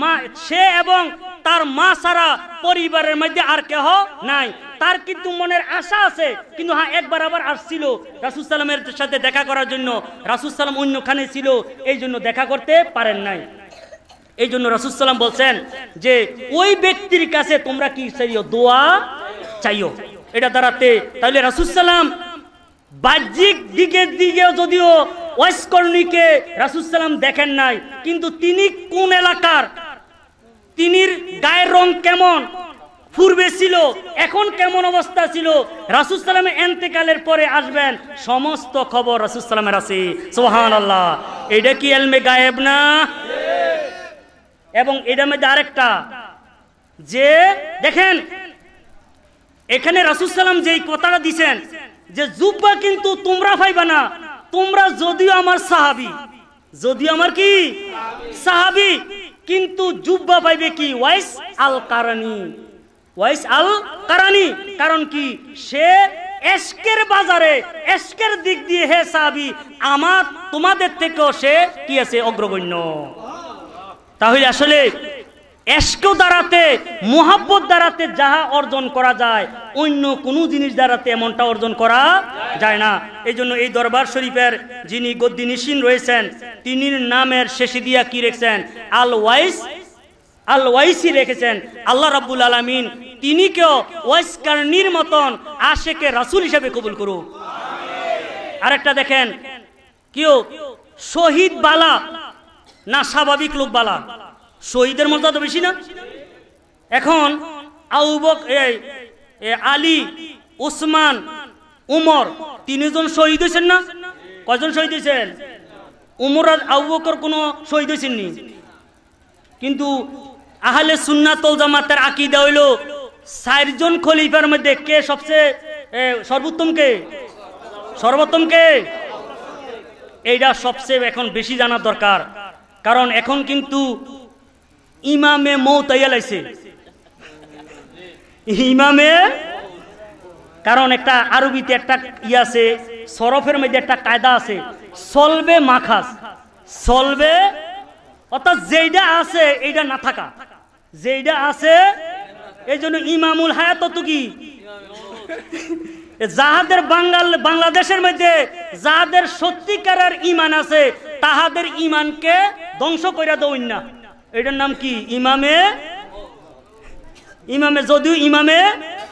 মা সে এবং তার মা ছাড়া পরিবারের মধ্যে আর কেহ নাই তার কিন্তু মনের আশা আছে কিন্তু হ্যাঁ একবার আবার আসছিল রাসুল সাল্লামের সাথে দেখা করার জন্য রাসুল সাল্লাম অন্যখানে ছিল এই জন্য দেখা করতে পারেন নাই এই জন্য রসুলাম বলছেন যে ওই ব্যক্তির কাছে তোমরা কি চাইও দোয়া চাইও এটা দাঁড়াতে তাহলে রাসুসাল্লাম বাহ্যিক দিকের দিকে যদিও ওয়েসকর্ণীকে রাসুসাল্লাম দেখেন নাই কিন্তু তিনি কোন এলাকার তিনির গায়ের রং কেমন পূর্বে ছিল এখন কেমন অবস্থা ছিল রাসুসালামে এন্তেকালের পরে আসবেন সমস্ত খবর রাসুসালামের আছে সোহান আল্লাহ এটা কি এলমে গায়েব না এবং এটার মধ্যে আরেকটা যে দেখেন এখানে সালাম যে কথাটা দিছেন যে জুব্বা কিন্তু তোমরা পাইবা না তোমরা যদিও আমার সাহাবি যদিও আমার কি সাহাবি কিন্তু জুব্বা পাইবে কি Uwais al Qarani Uwais al Qarani কারণ কি সে এসকের বাজারে এসকের দিক দিয়ে হে সাহাবি আমার তোমাদের থেকেও সে কি আছে অগ্রগণ্য তাহলে আসলে এস্ক দ্বারাতে মোহাব্বত দ্বারাতে যাহা অর্জন করা যায় অন্য কোনো জিনিস দ্বারাতে এমনটা অর্জন করা যায় না এই জন্য এই দরবার শরীফের যিনি গদ্দি নিশিন রয়েছেন তিনি নামের শেষে দিয়া কি রেখেছেন আল ওয়াইস আল ওয়াইসি রেখেছেন আল্লাহ রাবুল আলমিন কেউ ওয়াইসকার্নির মতন আশেকে রাসুল হিসাবে কবুল করুক আরেকটা দেখেন কেউ শহীদ বালা না স্বাভাবিক লোক বালা শহীদের মর্যাদা তো বেশি না এখন আউবক আলী ওসমান উমর তিনজন শহীদ হয়েছেন না কজন শহীদ হয়েছেন উমর আর আউবকর কোনো শহীদ হয়েছেননি কিন্তু আহলে সুন্নাতল জামাতের আকিদা হইল চারজন খলিফার মধ্যে কে সবচেয়ে সর্বোত্তম কে সর্বোত্তম কে এইটা সবচেয়ে এখন বেশি জানার দরকার কারণ এখন কিন্তু ইমামে মৌ লাইছে ইমামে কারণ একটা আরবিতে একটা ই আছে সরফের মধ্যে একটা কায়দা আছে সলবে মাখাস সলবে অর্থাৎ যেইটা আছে এইটা না থাকা যেইটা আছে এই জন্য ইমামুল হায়াত তত কি যাহাদের বাংলাদেশের মধ্যে যাহাদের সত্যিকারের ইমান আছে তাহাদের ইমানকে ধ্বংস করিয়া দৌন না এটার নাম কি ইমামে ইমামে যদিও ইমামে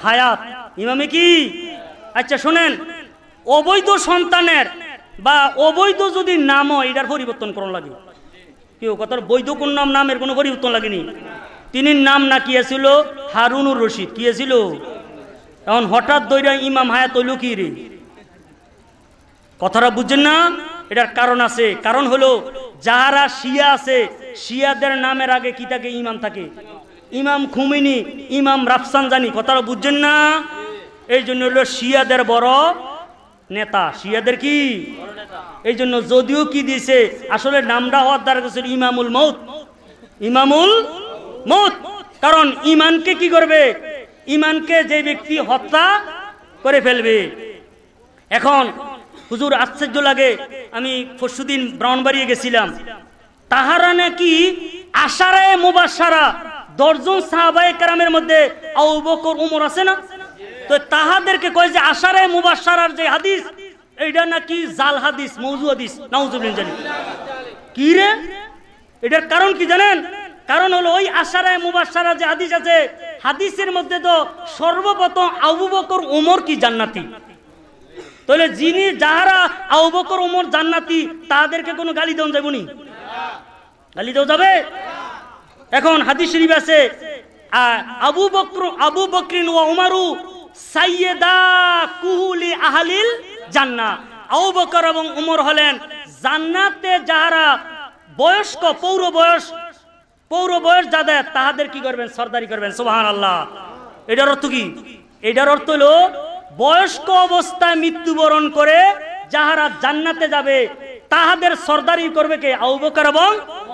হায়াত ইমামে কি আচ্ছা শোনেন অবৈধ সন্তানের বা অবৈধ যদি নাম হয় এটার পরিবর্তন করা লাগে কেউ কথা বৈধ কোন নাম নামের কোনো পরিবর্তন লাগেনি তিনি নাম না কি আছিল হারুনুর রশিদ কি আছিল এখন হঠাৎ দৈরা ইমাম হায়াত হইল কি রে কথাটা বুঝছেন না এটার কারণ আছে কারণ হলো যারা শিয়া আছে শিয়াদের নামের আগে কি থাকে ইমাম থাকে ইমাম খুমিনি ইমাম রাফসান জানি কথাটা বুঝছেন না এই জন্য হলো শিয়াদের বড় নেতা শিয়াদের কি এই জন্য যদিও কি দিছে আসলে নামটা হওয়ার দ্বারা গেছিল ইমামুল মৌত ইমামুল মৌত কারণ ইমানকে কি করবে ইমানকে যে ব্যক্তি হত্যা করে ফেলবে এখন হুজুর আশ্চর্য লাগে আমি পরশুদিন বাড়িয়ে গেছিলাম তাহারা নাকি আশারায় মুবাসারা দশজন সাহাবায়ে কারামের মধ্যে আউবকর উমর আছে না তো তাহাদেরকে কয় যে আশারায় মুবাসার যে হাদিস এইটা নাকি জাল হাদিস মৌজু হাদিস নাউজুবিন জানি কি রে এটার কারণ কি জানেন কারণ হলো ওই আশারায় মুবাসারা যে হাদিস আছে হাদিসের মধ্যে তো সর্বপ্রথম আবু বকর কি জান্নাতি তাহলে যিনি যাহারা আউবকর ওমর জান্নাতি তাদেরকে কোনো গালি দেওয়া যাবো নি গালি দেওয়া যাবে এখন হাদিস শরীফ আছে আবু বকর আবু বকরিন ওয়া উমারু সাইয়েদা কুহুলি আহালিল জান্না আবু বকর এবং উমর হলেন জান্নাতে যাহারা বয়স্ক পৌর বয়স পৌর বয়স যাদের তাহাদের কি করবেন সর্দারি করবেন সুবহানাল্লাহ আল্লাহ এটার অর্থ কি এটার অর্থ হলো বয়স্ক অবস্থায় মৃত্যুবরণ করে যাহারা জান্নাতে যাবে তাহাদের সর্দারি করবে কে আউবকর এবং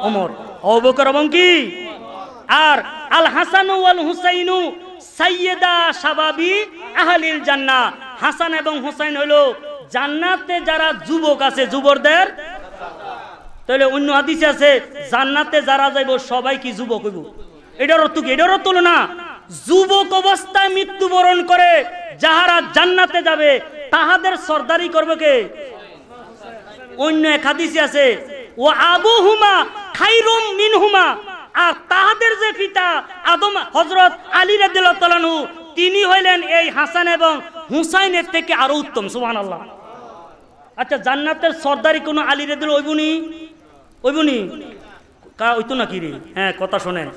অমর আউবকর এবং কি আর আল হাসান ওয়াল হুসাইনু সাইয়েদা সাবাবি আহলিল জান্না হাসান এবং হুসাইন হলো জান্নাতে যারা যুবক আছে যুবকদের তাহলে অন্য হাদিস আছে জান্নাতে যারা যাইব সবাই কি যুবক হইব এটার অর্থ কি এটার অর্থ যুবক অবস্থায় মৃত্যুবরণ করে যাহারা জান্নাতে যাবে তাহাদের সর্দারি করবে কে অন্য এক হাদিসে আছে ও আবু হুমা খাইরুম মিন হুমা আর তাহাদের যে পিতা আদম হজরত আলী রাদু তিনি হইলেন এই হাসান এবং হুসাইনের থেকে আরো উত্তম সুহান আল্লাহ আচ্ছা জান্নাতের সর্দারি কোনো আলী রেদুল ওইবুনি ওইবুনি কা ওইতো নাকি রে হ্যাঁ কথা শোনেন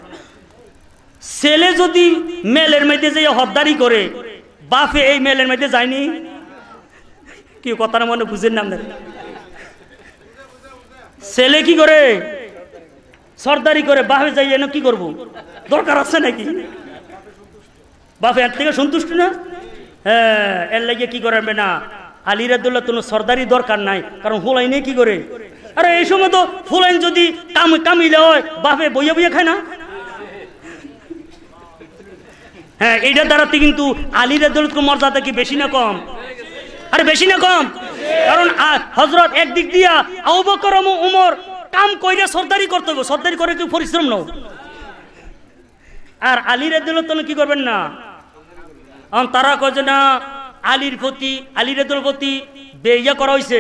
ছেলে যদি মেলের মেয়েতে যে হদ্দারি করে বাপে এই মেলের মধ্যে যায়নি কি কথার মনে বুঝেন নাম আপনার ছেলে কি করে সর্দারি করে বাপে যাই এনে কি করব দরকার আছে নাকি বাপে এর থেকে সন্তুষ্ট না হ্যাঁ এর লাগিয়ে কি করবে না আলিরাদুল্লাহ তোমার সর্দারি দরকার নাই কারণ নেই কি করে আরে এই সময় তো ফুলাইন যদি কাম কামিলে হয় বাপে বইয়ে বইয়ে খায় না হ্যাঁ এইটার দ্বারাতে কিন্তু আলী রাজ মর্যাদা কি বেশি না কম আরে বেশি না কম কারণ হজরত একদিক দিয়া আউ উমর কাম কইরে সর্দারি করতে হবে সর্দারি করে কি পরিশ্রম নাও আর আলী রেদুল্লাহ কি করবেন না তারা কয় না আলীর প্রতি আলী রেদুল প্রতি বেইয়া করা হয়েছে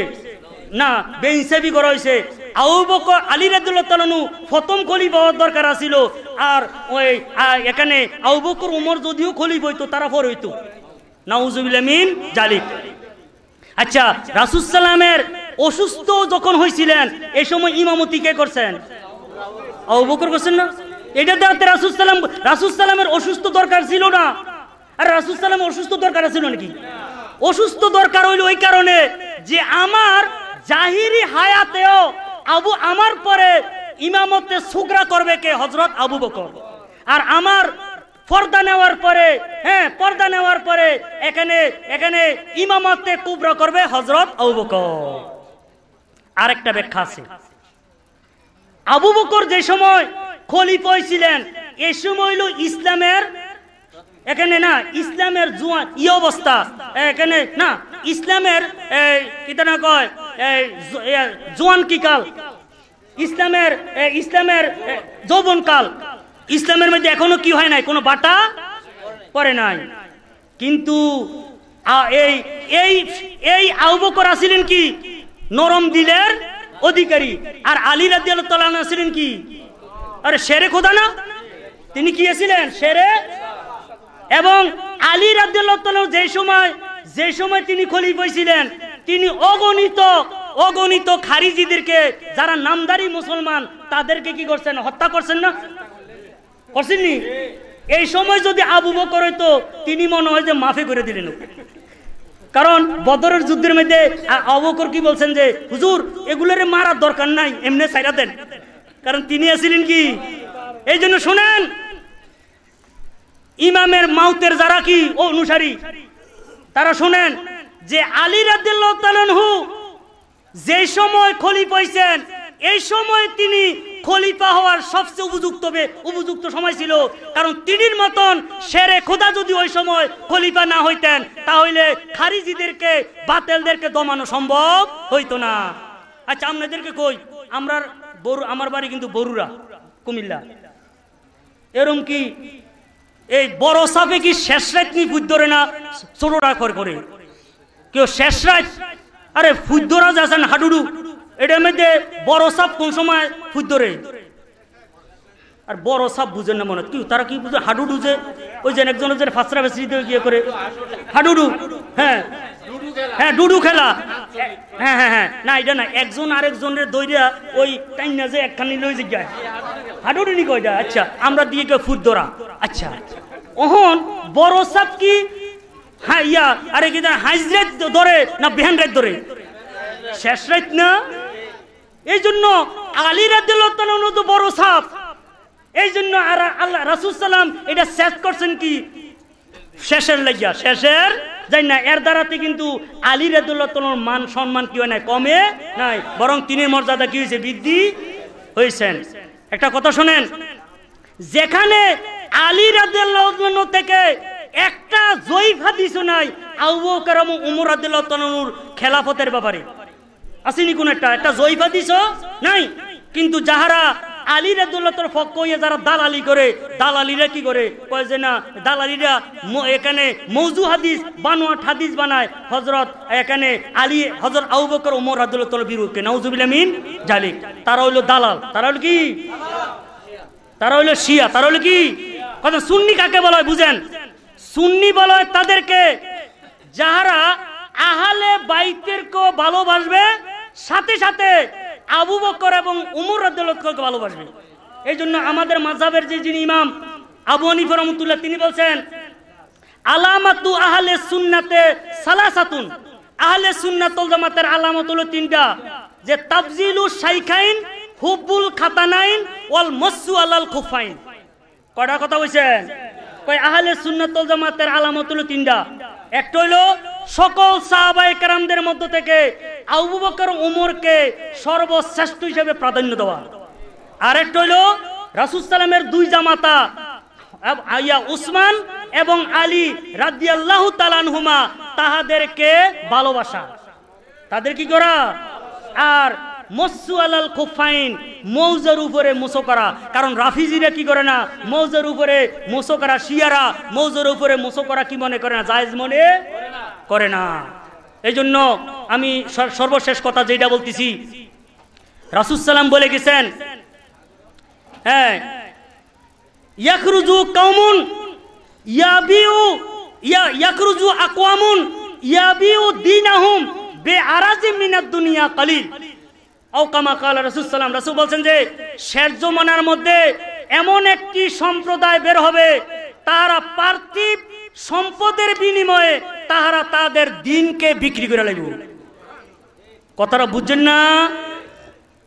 না বেইনসাফি করা হয়েছে আউ বকর আলী ফতম খলি পাওয়ার দরকার আছিল আর ওই এখানে আউবকর উমর যদিও খলি বইতো তারা ফর হইতো নাউজুবিল্লামিন জালিক আচ্ছা রাসুসালামের অসুস্থ যখন হয়েছিলেন এ সময় ইমামতি কে করছেন আউবকর করছেন না এটা সালাম রাসুসালাম রাসুসালামের অসুস্থ দরকার ছিল না আর রাসুসালামের অসুস্থ দরকার ছিল নাকি অসুস্থ দরকার হইল ওই কারণে যে আমার জাহিরি হায়াতেও আবু আমার পরে ইমামতে সুগরা করবে কে হজরত আবু বকর আর আমার পর্দা নেওয়ার পরে হ্যাঁ পর্দা নেওয়ার পরে এখানে এখানে ইমামতে কুবরা করবে হজরত আবু বকর আরেকটা ব্যাখ্যা আছে আবু বকর যে সময় খলিফা ছিলেন এই সময় হলো ইসলামের এখানে না ইসলামের জুয়া ই অবস্থা এখানে না ইসলামের কিতা না কয় জোয়ান কি কাল ইসলামের ইসলামের যৌবন কাল ইসলামের মধ্যে এখনো কি হয় নাই কোনো বাটা পরে নাই কিন্তু এই এই এই আউবকর আসিলেন কি নরম দিলের অধিকারী আর আলী রাজি আল্লাহ আসিলেন কি আরে শেরে খোদা না তিনি কি ছিলেন শেরে এবং আলী রাজি আল্লাহ যে সময় যে সময় তিনি খলিফ হয়েছিলেন তিনি অগণিত অগণিত খারিজিদেরকে যারা নামদারি মুসলমান তাদেরকে কি করছেন হত্যা করছেন না করছেননি এই সময় যদি আবু বকর হইতো তিনি মনে হয় যে মাফে করে দিলেন কারণ বদরের যুদ্ধের মধ্যে অবকর কি বলছেন যে হুজুর এগুলোর মারার দরকার নাই এমনি সাইরা দেন কারণ তিনি আসিলেন কি এই জন্য শোনেন ইমামের মাউতের যারা কি ও অনুসারী তারা শোনেন যে আলী রাদু যে সময় খলিফ হয়েছেন এই সময় তিনি খলিফা হওয়ার সবচেয়ে উপযুক্ত উপযুক্ত সময় ছিল কারণ তিনির মতন সেরে খোদা যদি ওই সময় খলিফা না হইতেন তাহলে খারিজিদেরকে বাতেলদেরকে দমানো সম্ভব হইতো না আচ্ছা আপনাদেরকে কই আমরা বরু আমার বাড়ি কিন্তু বরুরা কুমিল্লা এরম কি এই বড় সাপে কি শেষ রাত নি ধরে না ছোটরা করে কেউ শেষ রাজ আরে ফুদ্দরাজ আছেন হাডুডু এটার মধ্যে বড় সাপ কোন সময় ফুদ্দরে আর বড় সাপ বুঝে না মনে কি তারা কি বুঝে হাডুডু যে ওই যে একজন যে ফাঁসরা দিয়ে গিয়ে করে হাডুডু হ্যাঁ হ্যাঁ ডুডু খেলা হ্যাঁ হ্যাঁ হ্যাঁ না এটা না একজন আরেকজনের দইরা ওই না যে একখানি লই যায় হাডুডু নি কয়টা আচ্ছা আমরা দিয়ে ফুদ্দরা আচ্ছা ওহন বড় সাপ কি হ্যাঁ ইয়া আরে কি হাইজ রাত ধরে না বেহান রাত ধরে শেষ রাত না এই জন্য আলী রাজ্লাহ তো বড় সাপ এই জন্য আর আল্লাহ রাসুল সাল্লাম এটা শেষ করছেন কি শেষের লাগিয়া শেষের যাই না এর দ্বারাতে কিন্তু আলী রাদুল্লাহর মান সম্মান কি হয় না কমে নাই বরং তিনি মর্যাদা কি হয়েছে বৃদ্ধি হয়েছেন একটা কথা শোনেন যেখানে আলী রাদুল্লাহ থেকে একটা জয়ীফ হাদিসও নাই আবু কারাম উমর আদুল্লাহ তনুর খেলাফতের ব্যাপারে আসেনি কোন একটা একটা জয়ীফ হাদিসও নাই কিন্তু যাহারা আলীর আদুল্লাহর ফক হইয়া যারা দালালি করে দালালিরা কি করে কয় যে না দাল দালালিরা এখানে মৌজু হাদিস বানোয়াট হাদিস বানায় হজরত এখানে আলী হজর আউ বকর উমর আদুল্লাহ বিরুদ্ধে নাউজুবিলামিন জালিক তারা হইলো দালাল তারা হইলো কি তারা হইলো শিয়া তারা হইলো কি কথা সুন্নি কাকে বলা হয় বুঝেন সুন্নি বলা হয় তাদেরকে যাহারা আহালে বাইতেরকে ভালোবাসবে সাথে সাথে আবু বকর এবং উমর রদুল্লাহকে ভালোবাসবে এই জন্য আমাদের মাঝাবের যে যিনি ইমাম আবু হানিফা রহমতুল্লাহ তিনি বলছেন আলামাতু আহলে সুন্নাতে সালাসাতুন আহলে সুন্নাতুল জামাতের আলামত হলো তিনটা যে তাফজিলু শাইখাইন হুবুল খাতানাইন ওয়াল মাসু আলাল খুফাইন কয়টা কথা বলছেন কয় আহলে সুন্নাতুল জামাতের আলামত হলো তিনটা একটা হলো সকল সাহাবাই কারামদের মধ্য থেকে আবু বকর ওমরকে সর্বশ্রেষ্ঠ হিসেবে প্রাধান্য দেওয়া আর একটা হইল রাসুসালামের দুই জামাতা আইয়া উসমান এবং আলী রাদিয়াল্লাহ তালানহুমা তাহাদেরকে ভালোবাসা তাদের কি করা আর মসু আলাল খুব ফাইন মৌজার উপরে মোসো করা কারণ রাফিজিরা কি করে না মৌজার উপরে মোসো করা শিয়ারা মৌজার উপরে মোসো করা কি মনে করে না জায়েজ মনে করে না এই জন্য আমি সর্বশেষ কথা যেটা বলতেছি রাসুসাল্লাম বলে গেছেন হ্যাঁ ইয়াকরুজু কাউমুন ইয়াবিউ ইয়া ইয়াকরুজু আকওয়ামুন ইয়াবিউ আহম বে আরাজি মিনাদ দুনিয়া কালিল কাল বলছেন যে জমানার মধ্যে এমন একটি সম্প্রদায় বের হবে তারা সম্পদের বিনিময়ে তাহারা তাদের দিনকে বিক্রি করে কথাটা বুঝছেন না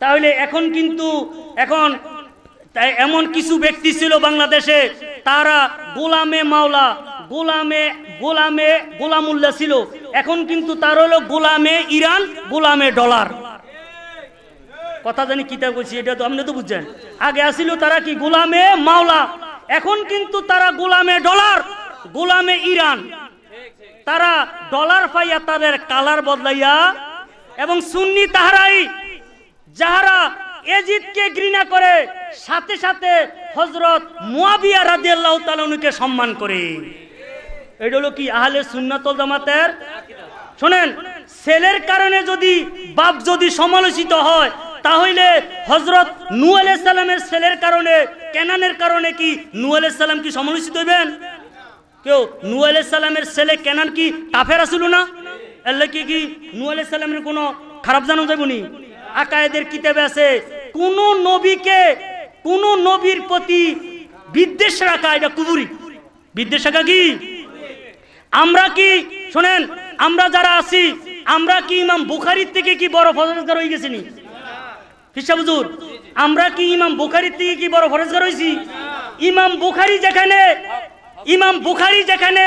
তাহলে এখন কিন্তু এখন এমন কিছু ব্যক্তি ছিল বাংলাদেশে তারা গোলামে মাওলা গোলামে গোলামে গোলামুল্লা ছিল এখন কিন্তু তার হলো গোলামে ইরান গোলামে ডলার কথা জানি কিতাব কইছি এটা তো আপনি তো বুঝছেন আগে আসিল তারা কি গোলামে মাওলা এখন কিন্তু তারা গোলামে ডলার গোলামে ইরান তারা ডলার পাইয়া তাদের কালার বদলাইয়া এবং সুন্নি তাহারাই যাহারা এজিদকে ঘৃণা করে সাথে সাথে হজরত মুয়াবিয়া আল্লাহ তালুকে সম্মান করে এটা হলো কি আহলে সুন্নাতল জামাতের শোনেন ছেলের কারণে যদি বাপ যদি সমালোচিত হয় তাহলে হজরত নু সালামের ছেলের কারণে কেনানের কারণে কি নু সালাম কি সমালোচিত হইবেন কেউ নু সালামের ছেলে কেনান কি টাফের আসিল না এলে কি কি নু সালামের কোনো খারাপ জানো যাইব নি আকায়েদের কিতাবে আছে কোন নবীকে কোন নবীর প্রতি বিদ্বেষ রাখা এটা কুবুরি বিদ্বেষ রাখা কি আমরা কি শোনেন আমরা যারা আছি আমরা কি ইমাম বুখারির থেকে কি বড় ফজলকার হয়ে গেছিনি হিসাব আমরা কি ইমাম বুখারির থেকে কি বড় ফরজগার হয়েছি ইমাম বুখারি যেখানে ইমাম বুখারি যেখানে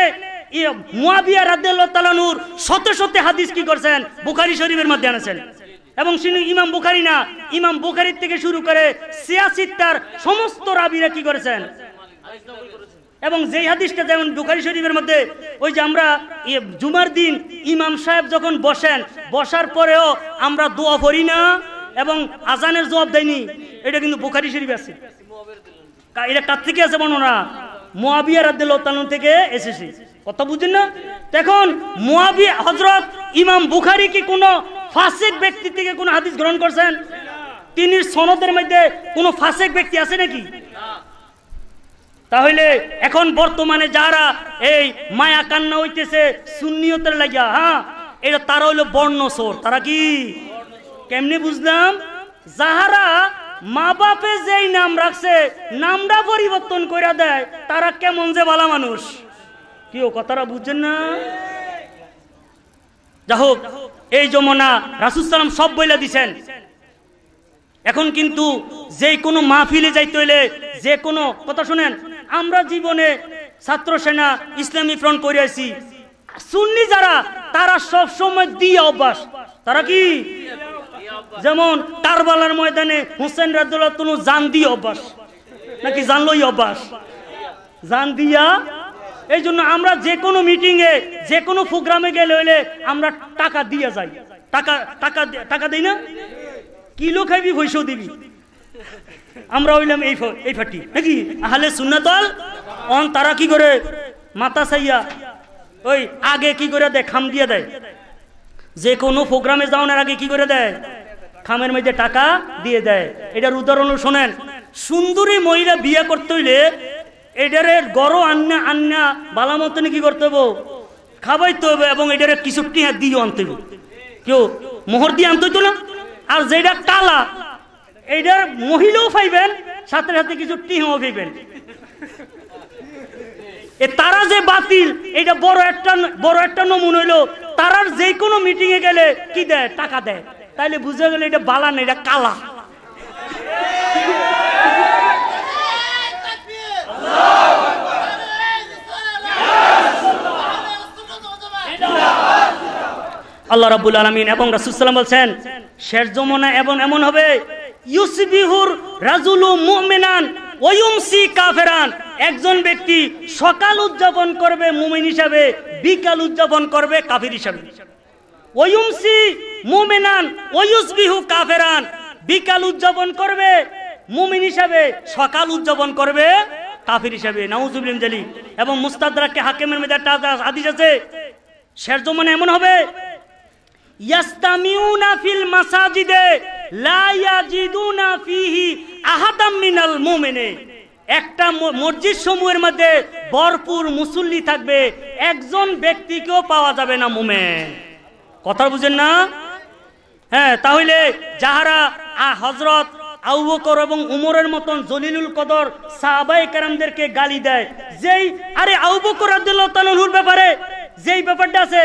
মুয়াবিয়া রাদিয়াল্লাহু তাআলানুর শত শত হাদিস কি করেছেন বুখারী শরীফের মধ্যে আনেছেন এবং শুধু ইমাম বুখারি না ইমাম বুখারির থেকে শুরু করে তার সমস্ত রাবিরা কি করেছেন এবং যেই হাদিসটা যেমন বুখারি শরীফের মধ্যে ওই যে আমরা জুমার দিন ইমাম সাহেব যখন বসেন বসার পরেও আমরা দোয়া করি না এবং আজানের জবাব দেয়নি এটা কিন্তু বুখারি শরীফ আছে এটা কার থেকে আছে বর্ণনা মোয়াবিয়া রাদ্দালন থেকে এসেছে কথা বুঝেন না এখন মোয়াবিয়া হজরত ইমাম বুখারি কি কোনো ফাসেক ব্যক্তি থেকে কোনো হাদিস গ্রহণ করছেন তিনি সনদের মধ্যে কোনো ফাসেক ব্যক্তি আছে নাকি তাহলে এখন বর্তমানে যারা এই মায়া কান্না হইতেছে সুন্নিয়তের লাগিয়া হ্যাঁ এটা তারা হইলো সোর তারা কি কেমনি বুঝলাম যাহারা মা বাপে যেই নাম রাখছে নামটা পরিবর্তন করে দেয় তারা কেমন যে ভালা মানুষ কেউ কথাটা বুঝছেন না যা হোক এই যমনা রাসুসালাম সব বইলে দিছেন এখন কিন্তু যে কোনো মাহফিলে যাইতে হইলে যে কোনো কথা শুনেন আমরা জীবনে ছাত্র সেনা ইসলামী ফ্রন্ট করিয়াছি সুন্নি যারা তারা সব সময় দিয়ে অভ্যাস তারা কি যেমন কারবালার ময়দানে হোসেন রাজুল্লাহ তুলু জান দিয়ে অভ্যাস নাকি জানলোই অভ্যাস জান দিয়া এই জন্য আমরা যে কোনো মিটিংয়ে যে কোনো প্রোগ্রামে গেলে হইলে আমরা টাকা দিয়ে যাই টাকা টাকা টাকা দিই না কিলো খাইবি ভৈসও দিবি আমরা হইলাম এই এই ফাটি নাকি আহলে দল অন তারা কি করে মাতা সাইয়া ওই আগে কি করে দেয় খাম দিয়ে দেয় যে কোনো প্রোগ্রামে যাওয়ার আগে কি করে দেয় খামের মধ্যে টাকা দিয়ে দেয় এটার উদাহরণ শোনেন সুন্দরী মহিলা বিয়ে করতে হইলে এটারে গড় আন্না আন্না বালা মতন কি করতে হবো খাবাইতে হবে এবং এটার কিছু টিহা দিয়ে আনতে হবে কেউ মোহর দিয়ে আনতে হইতো না আর যেটা কালা এইটার মহিলাও পাইবেন সাথে সাথে কিছু টিহাও পাইবেন এ তারা যে বাতিল এটা বড় একটা বড় একটা নমুন হইলো তারার যে কোনো মিটিংয়ে গেলে কি দেয় টাকা দেয় তাইলে বুঝে গেলে এটা বালান এটা কালা আল্লাহ রাবুল আলমিন এবং রাসুসাল্লাম বলছেন শেষ জমনা এবং এমন হবে ইউসবিহুর রাজুলু মুমিনান ওয়ুমসি কাফেরান একজন ব্যক্তি সকাল উদযাপন করবে মুমিন হিসাবে বিকাল উদযাপন করবে কাফির হিসাবে ওয়ুমসি মুমেনান ওয়ুসবিহু কাফেরান বিকাল উদযাপন করবে মুমিন হিসাবে সকাল উদযাপন করবে কাফির হিসাবে নাউজুবিন জালি এবং মুস্তাদাকে হাকিমের মেয়েদের একটা আদিশ আছে শের জমানে এমন হবে ইয়াস্তামিউনা ফিল মাসাজিদে লা ইয়াজিদুনা ফিহি আহাদাম মিনাল মুমিনে একটা মসজিদ সমূহের মধ্যে ভরপুর মুসল্লি থাকবে একজন ব্যক্তিকেও পাওয়া যাবে না মুমে কথা বুঝেন না হ্যাঁ তাহলে যাহারা আ হজরত আউবকর এবং উমরের মতন জলিলুল কদর সাহাবাই কারামদেরকে গালি দেয় যেই আরে আউবকর আব্দুল্লাহুর ব্যাপারে যেই ব্যাপারটা আছে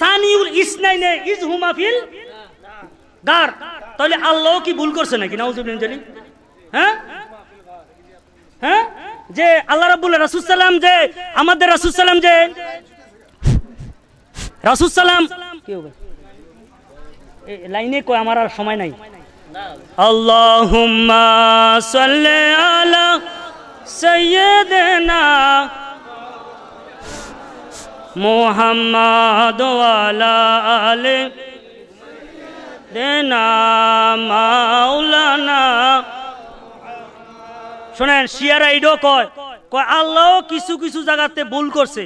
সানিউল ইসনাইনে ইজ হুমাফিল গার তাহলে আল্লাহ কি ভুল করছে নাকি নাউজুবিন হ্যাঁ হ্যাঁ? যে আল্লাহ রাবুল রাসুসাল্লাম যে আমাদের রাসুসাল্লাম যে রাসুসাল্লাম কি লাইনে কয় আমার আর সময় নাই আলা মোহাম্মদ দেনা মাওলানা শোনেন শিয়ারা এইটাও কয় কয় আল্লাহ কিছু কিছু জায়গাতে ভুল করছে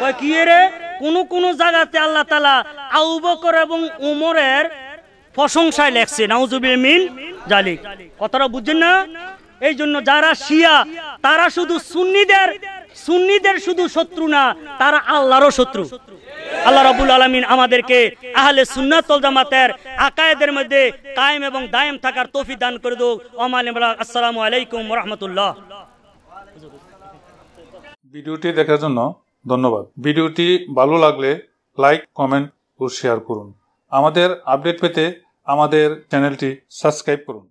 কয় কি রে কোন কোন জায়গাতে আল্লাহ তালা আউবকর এবং উমরের প্রশংসায় লেখছে নাউজুবিল মিন জালিক কথাটা বুঝছেন না এই জন্য যারা শিয়া তারা শুধু সুন্নিদের সুন্নিদের শুধু শত্রু না তারা আল্লাহরও শত্রু আল্লাহ রবুল আলমিন আমাদেরকে আহলে সুন্নাতল জামাতের আকায়েদের মধ্যে কায়েম এবং দায়েম থাকার তফি দান করে দো ওমাল আসসালামু আলাইকুম রহমতুল্লাহ ভিডিওটি দেখার জন্য ধন্যবাদ ভিডিওটি ভালো লাগলে লাইক কমেন্ট ও শেয়ার করুন আমাদের আপডেট পেতে আমাদের চ্যানেলটি সাবস্ক্রাইব করুন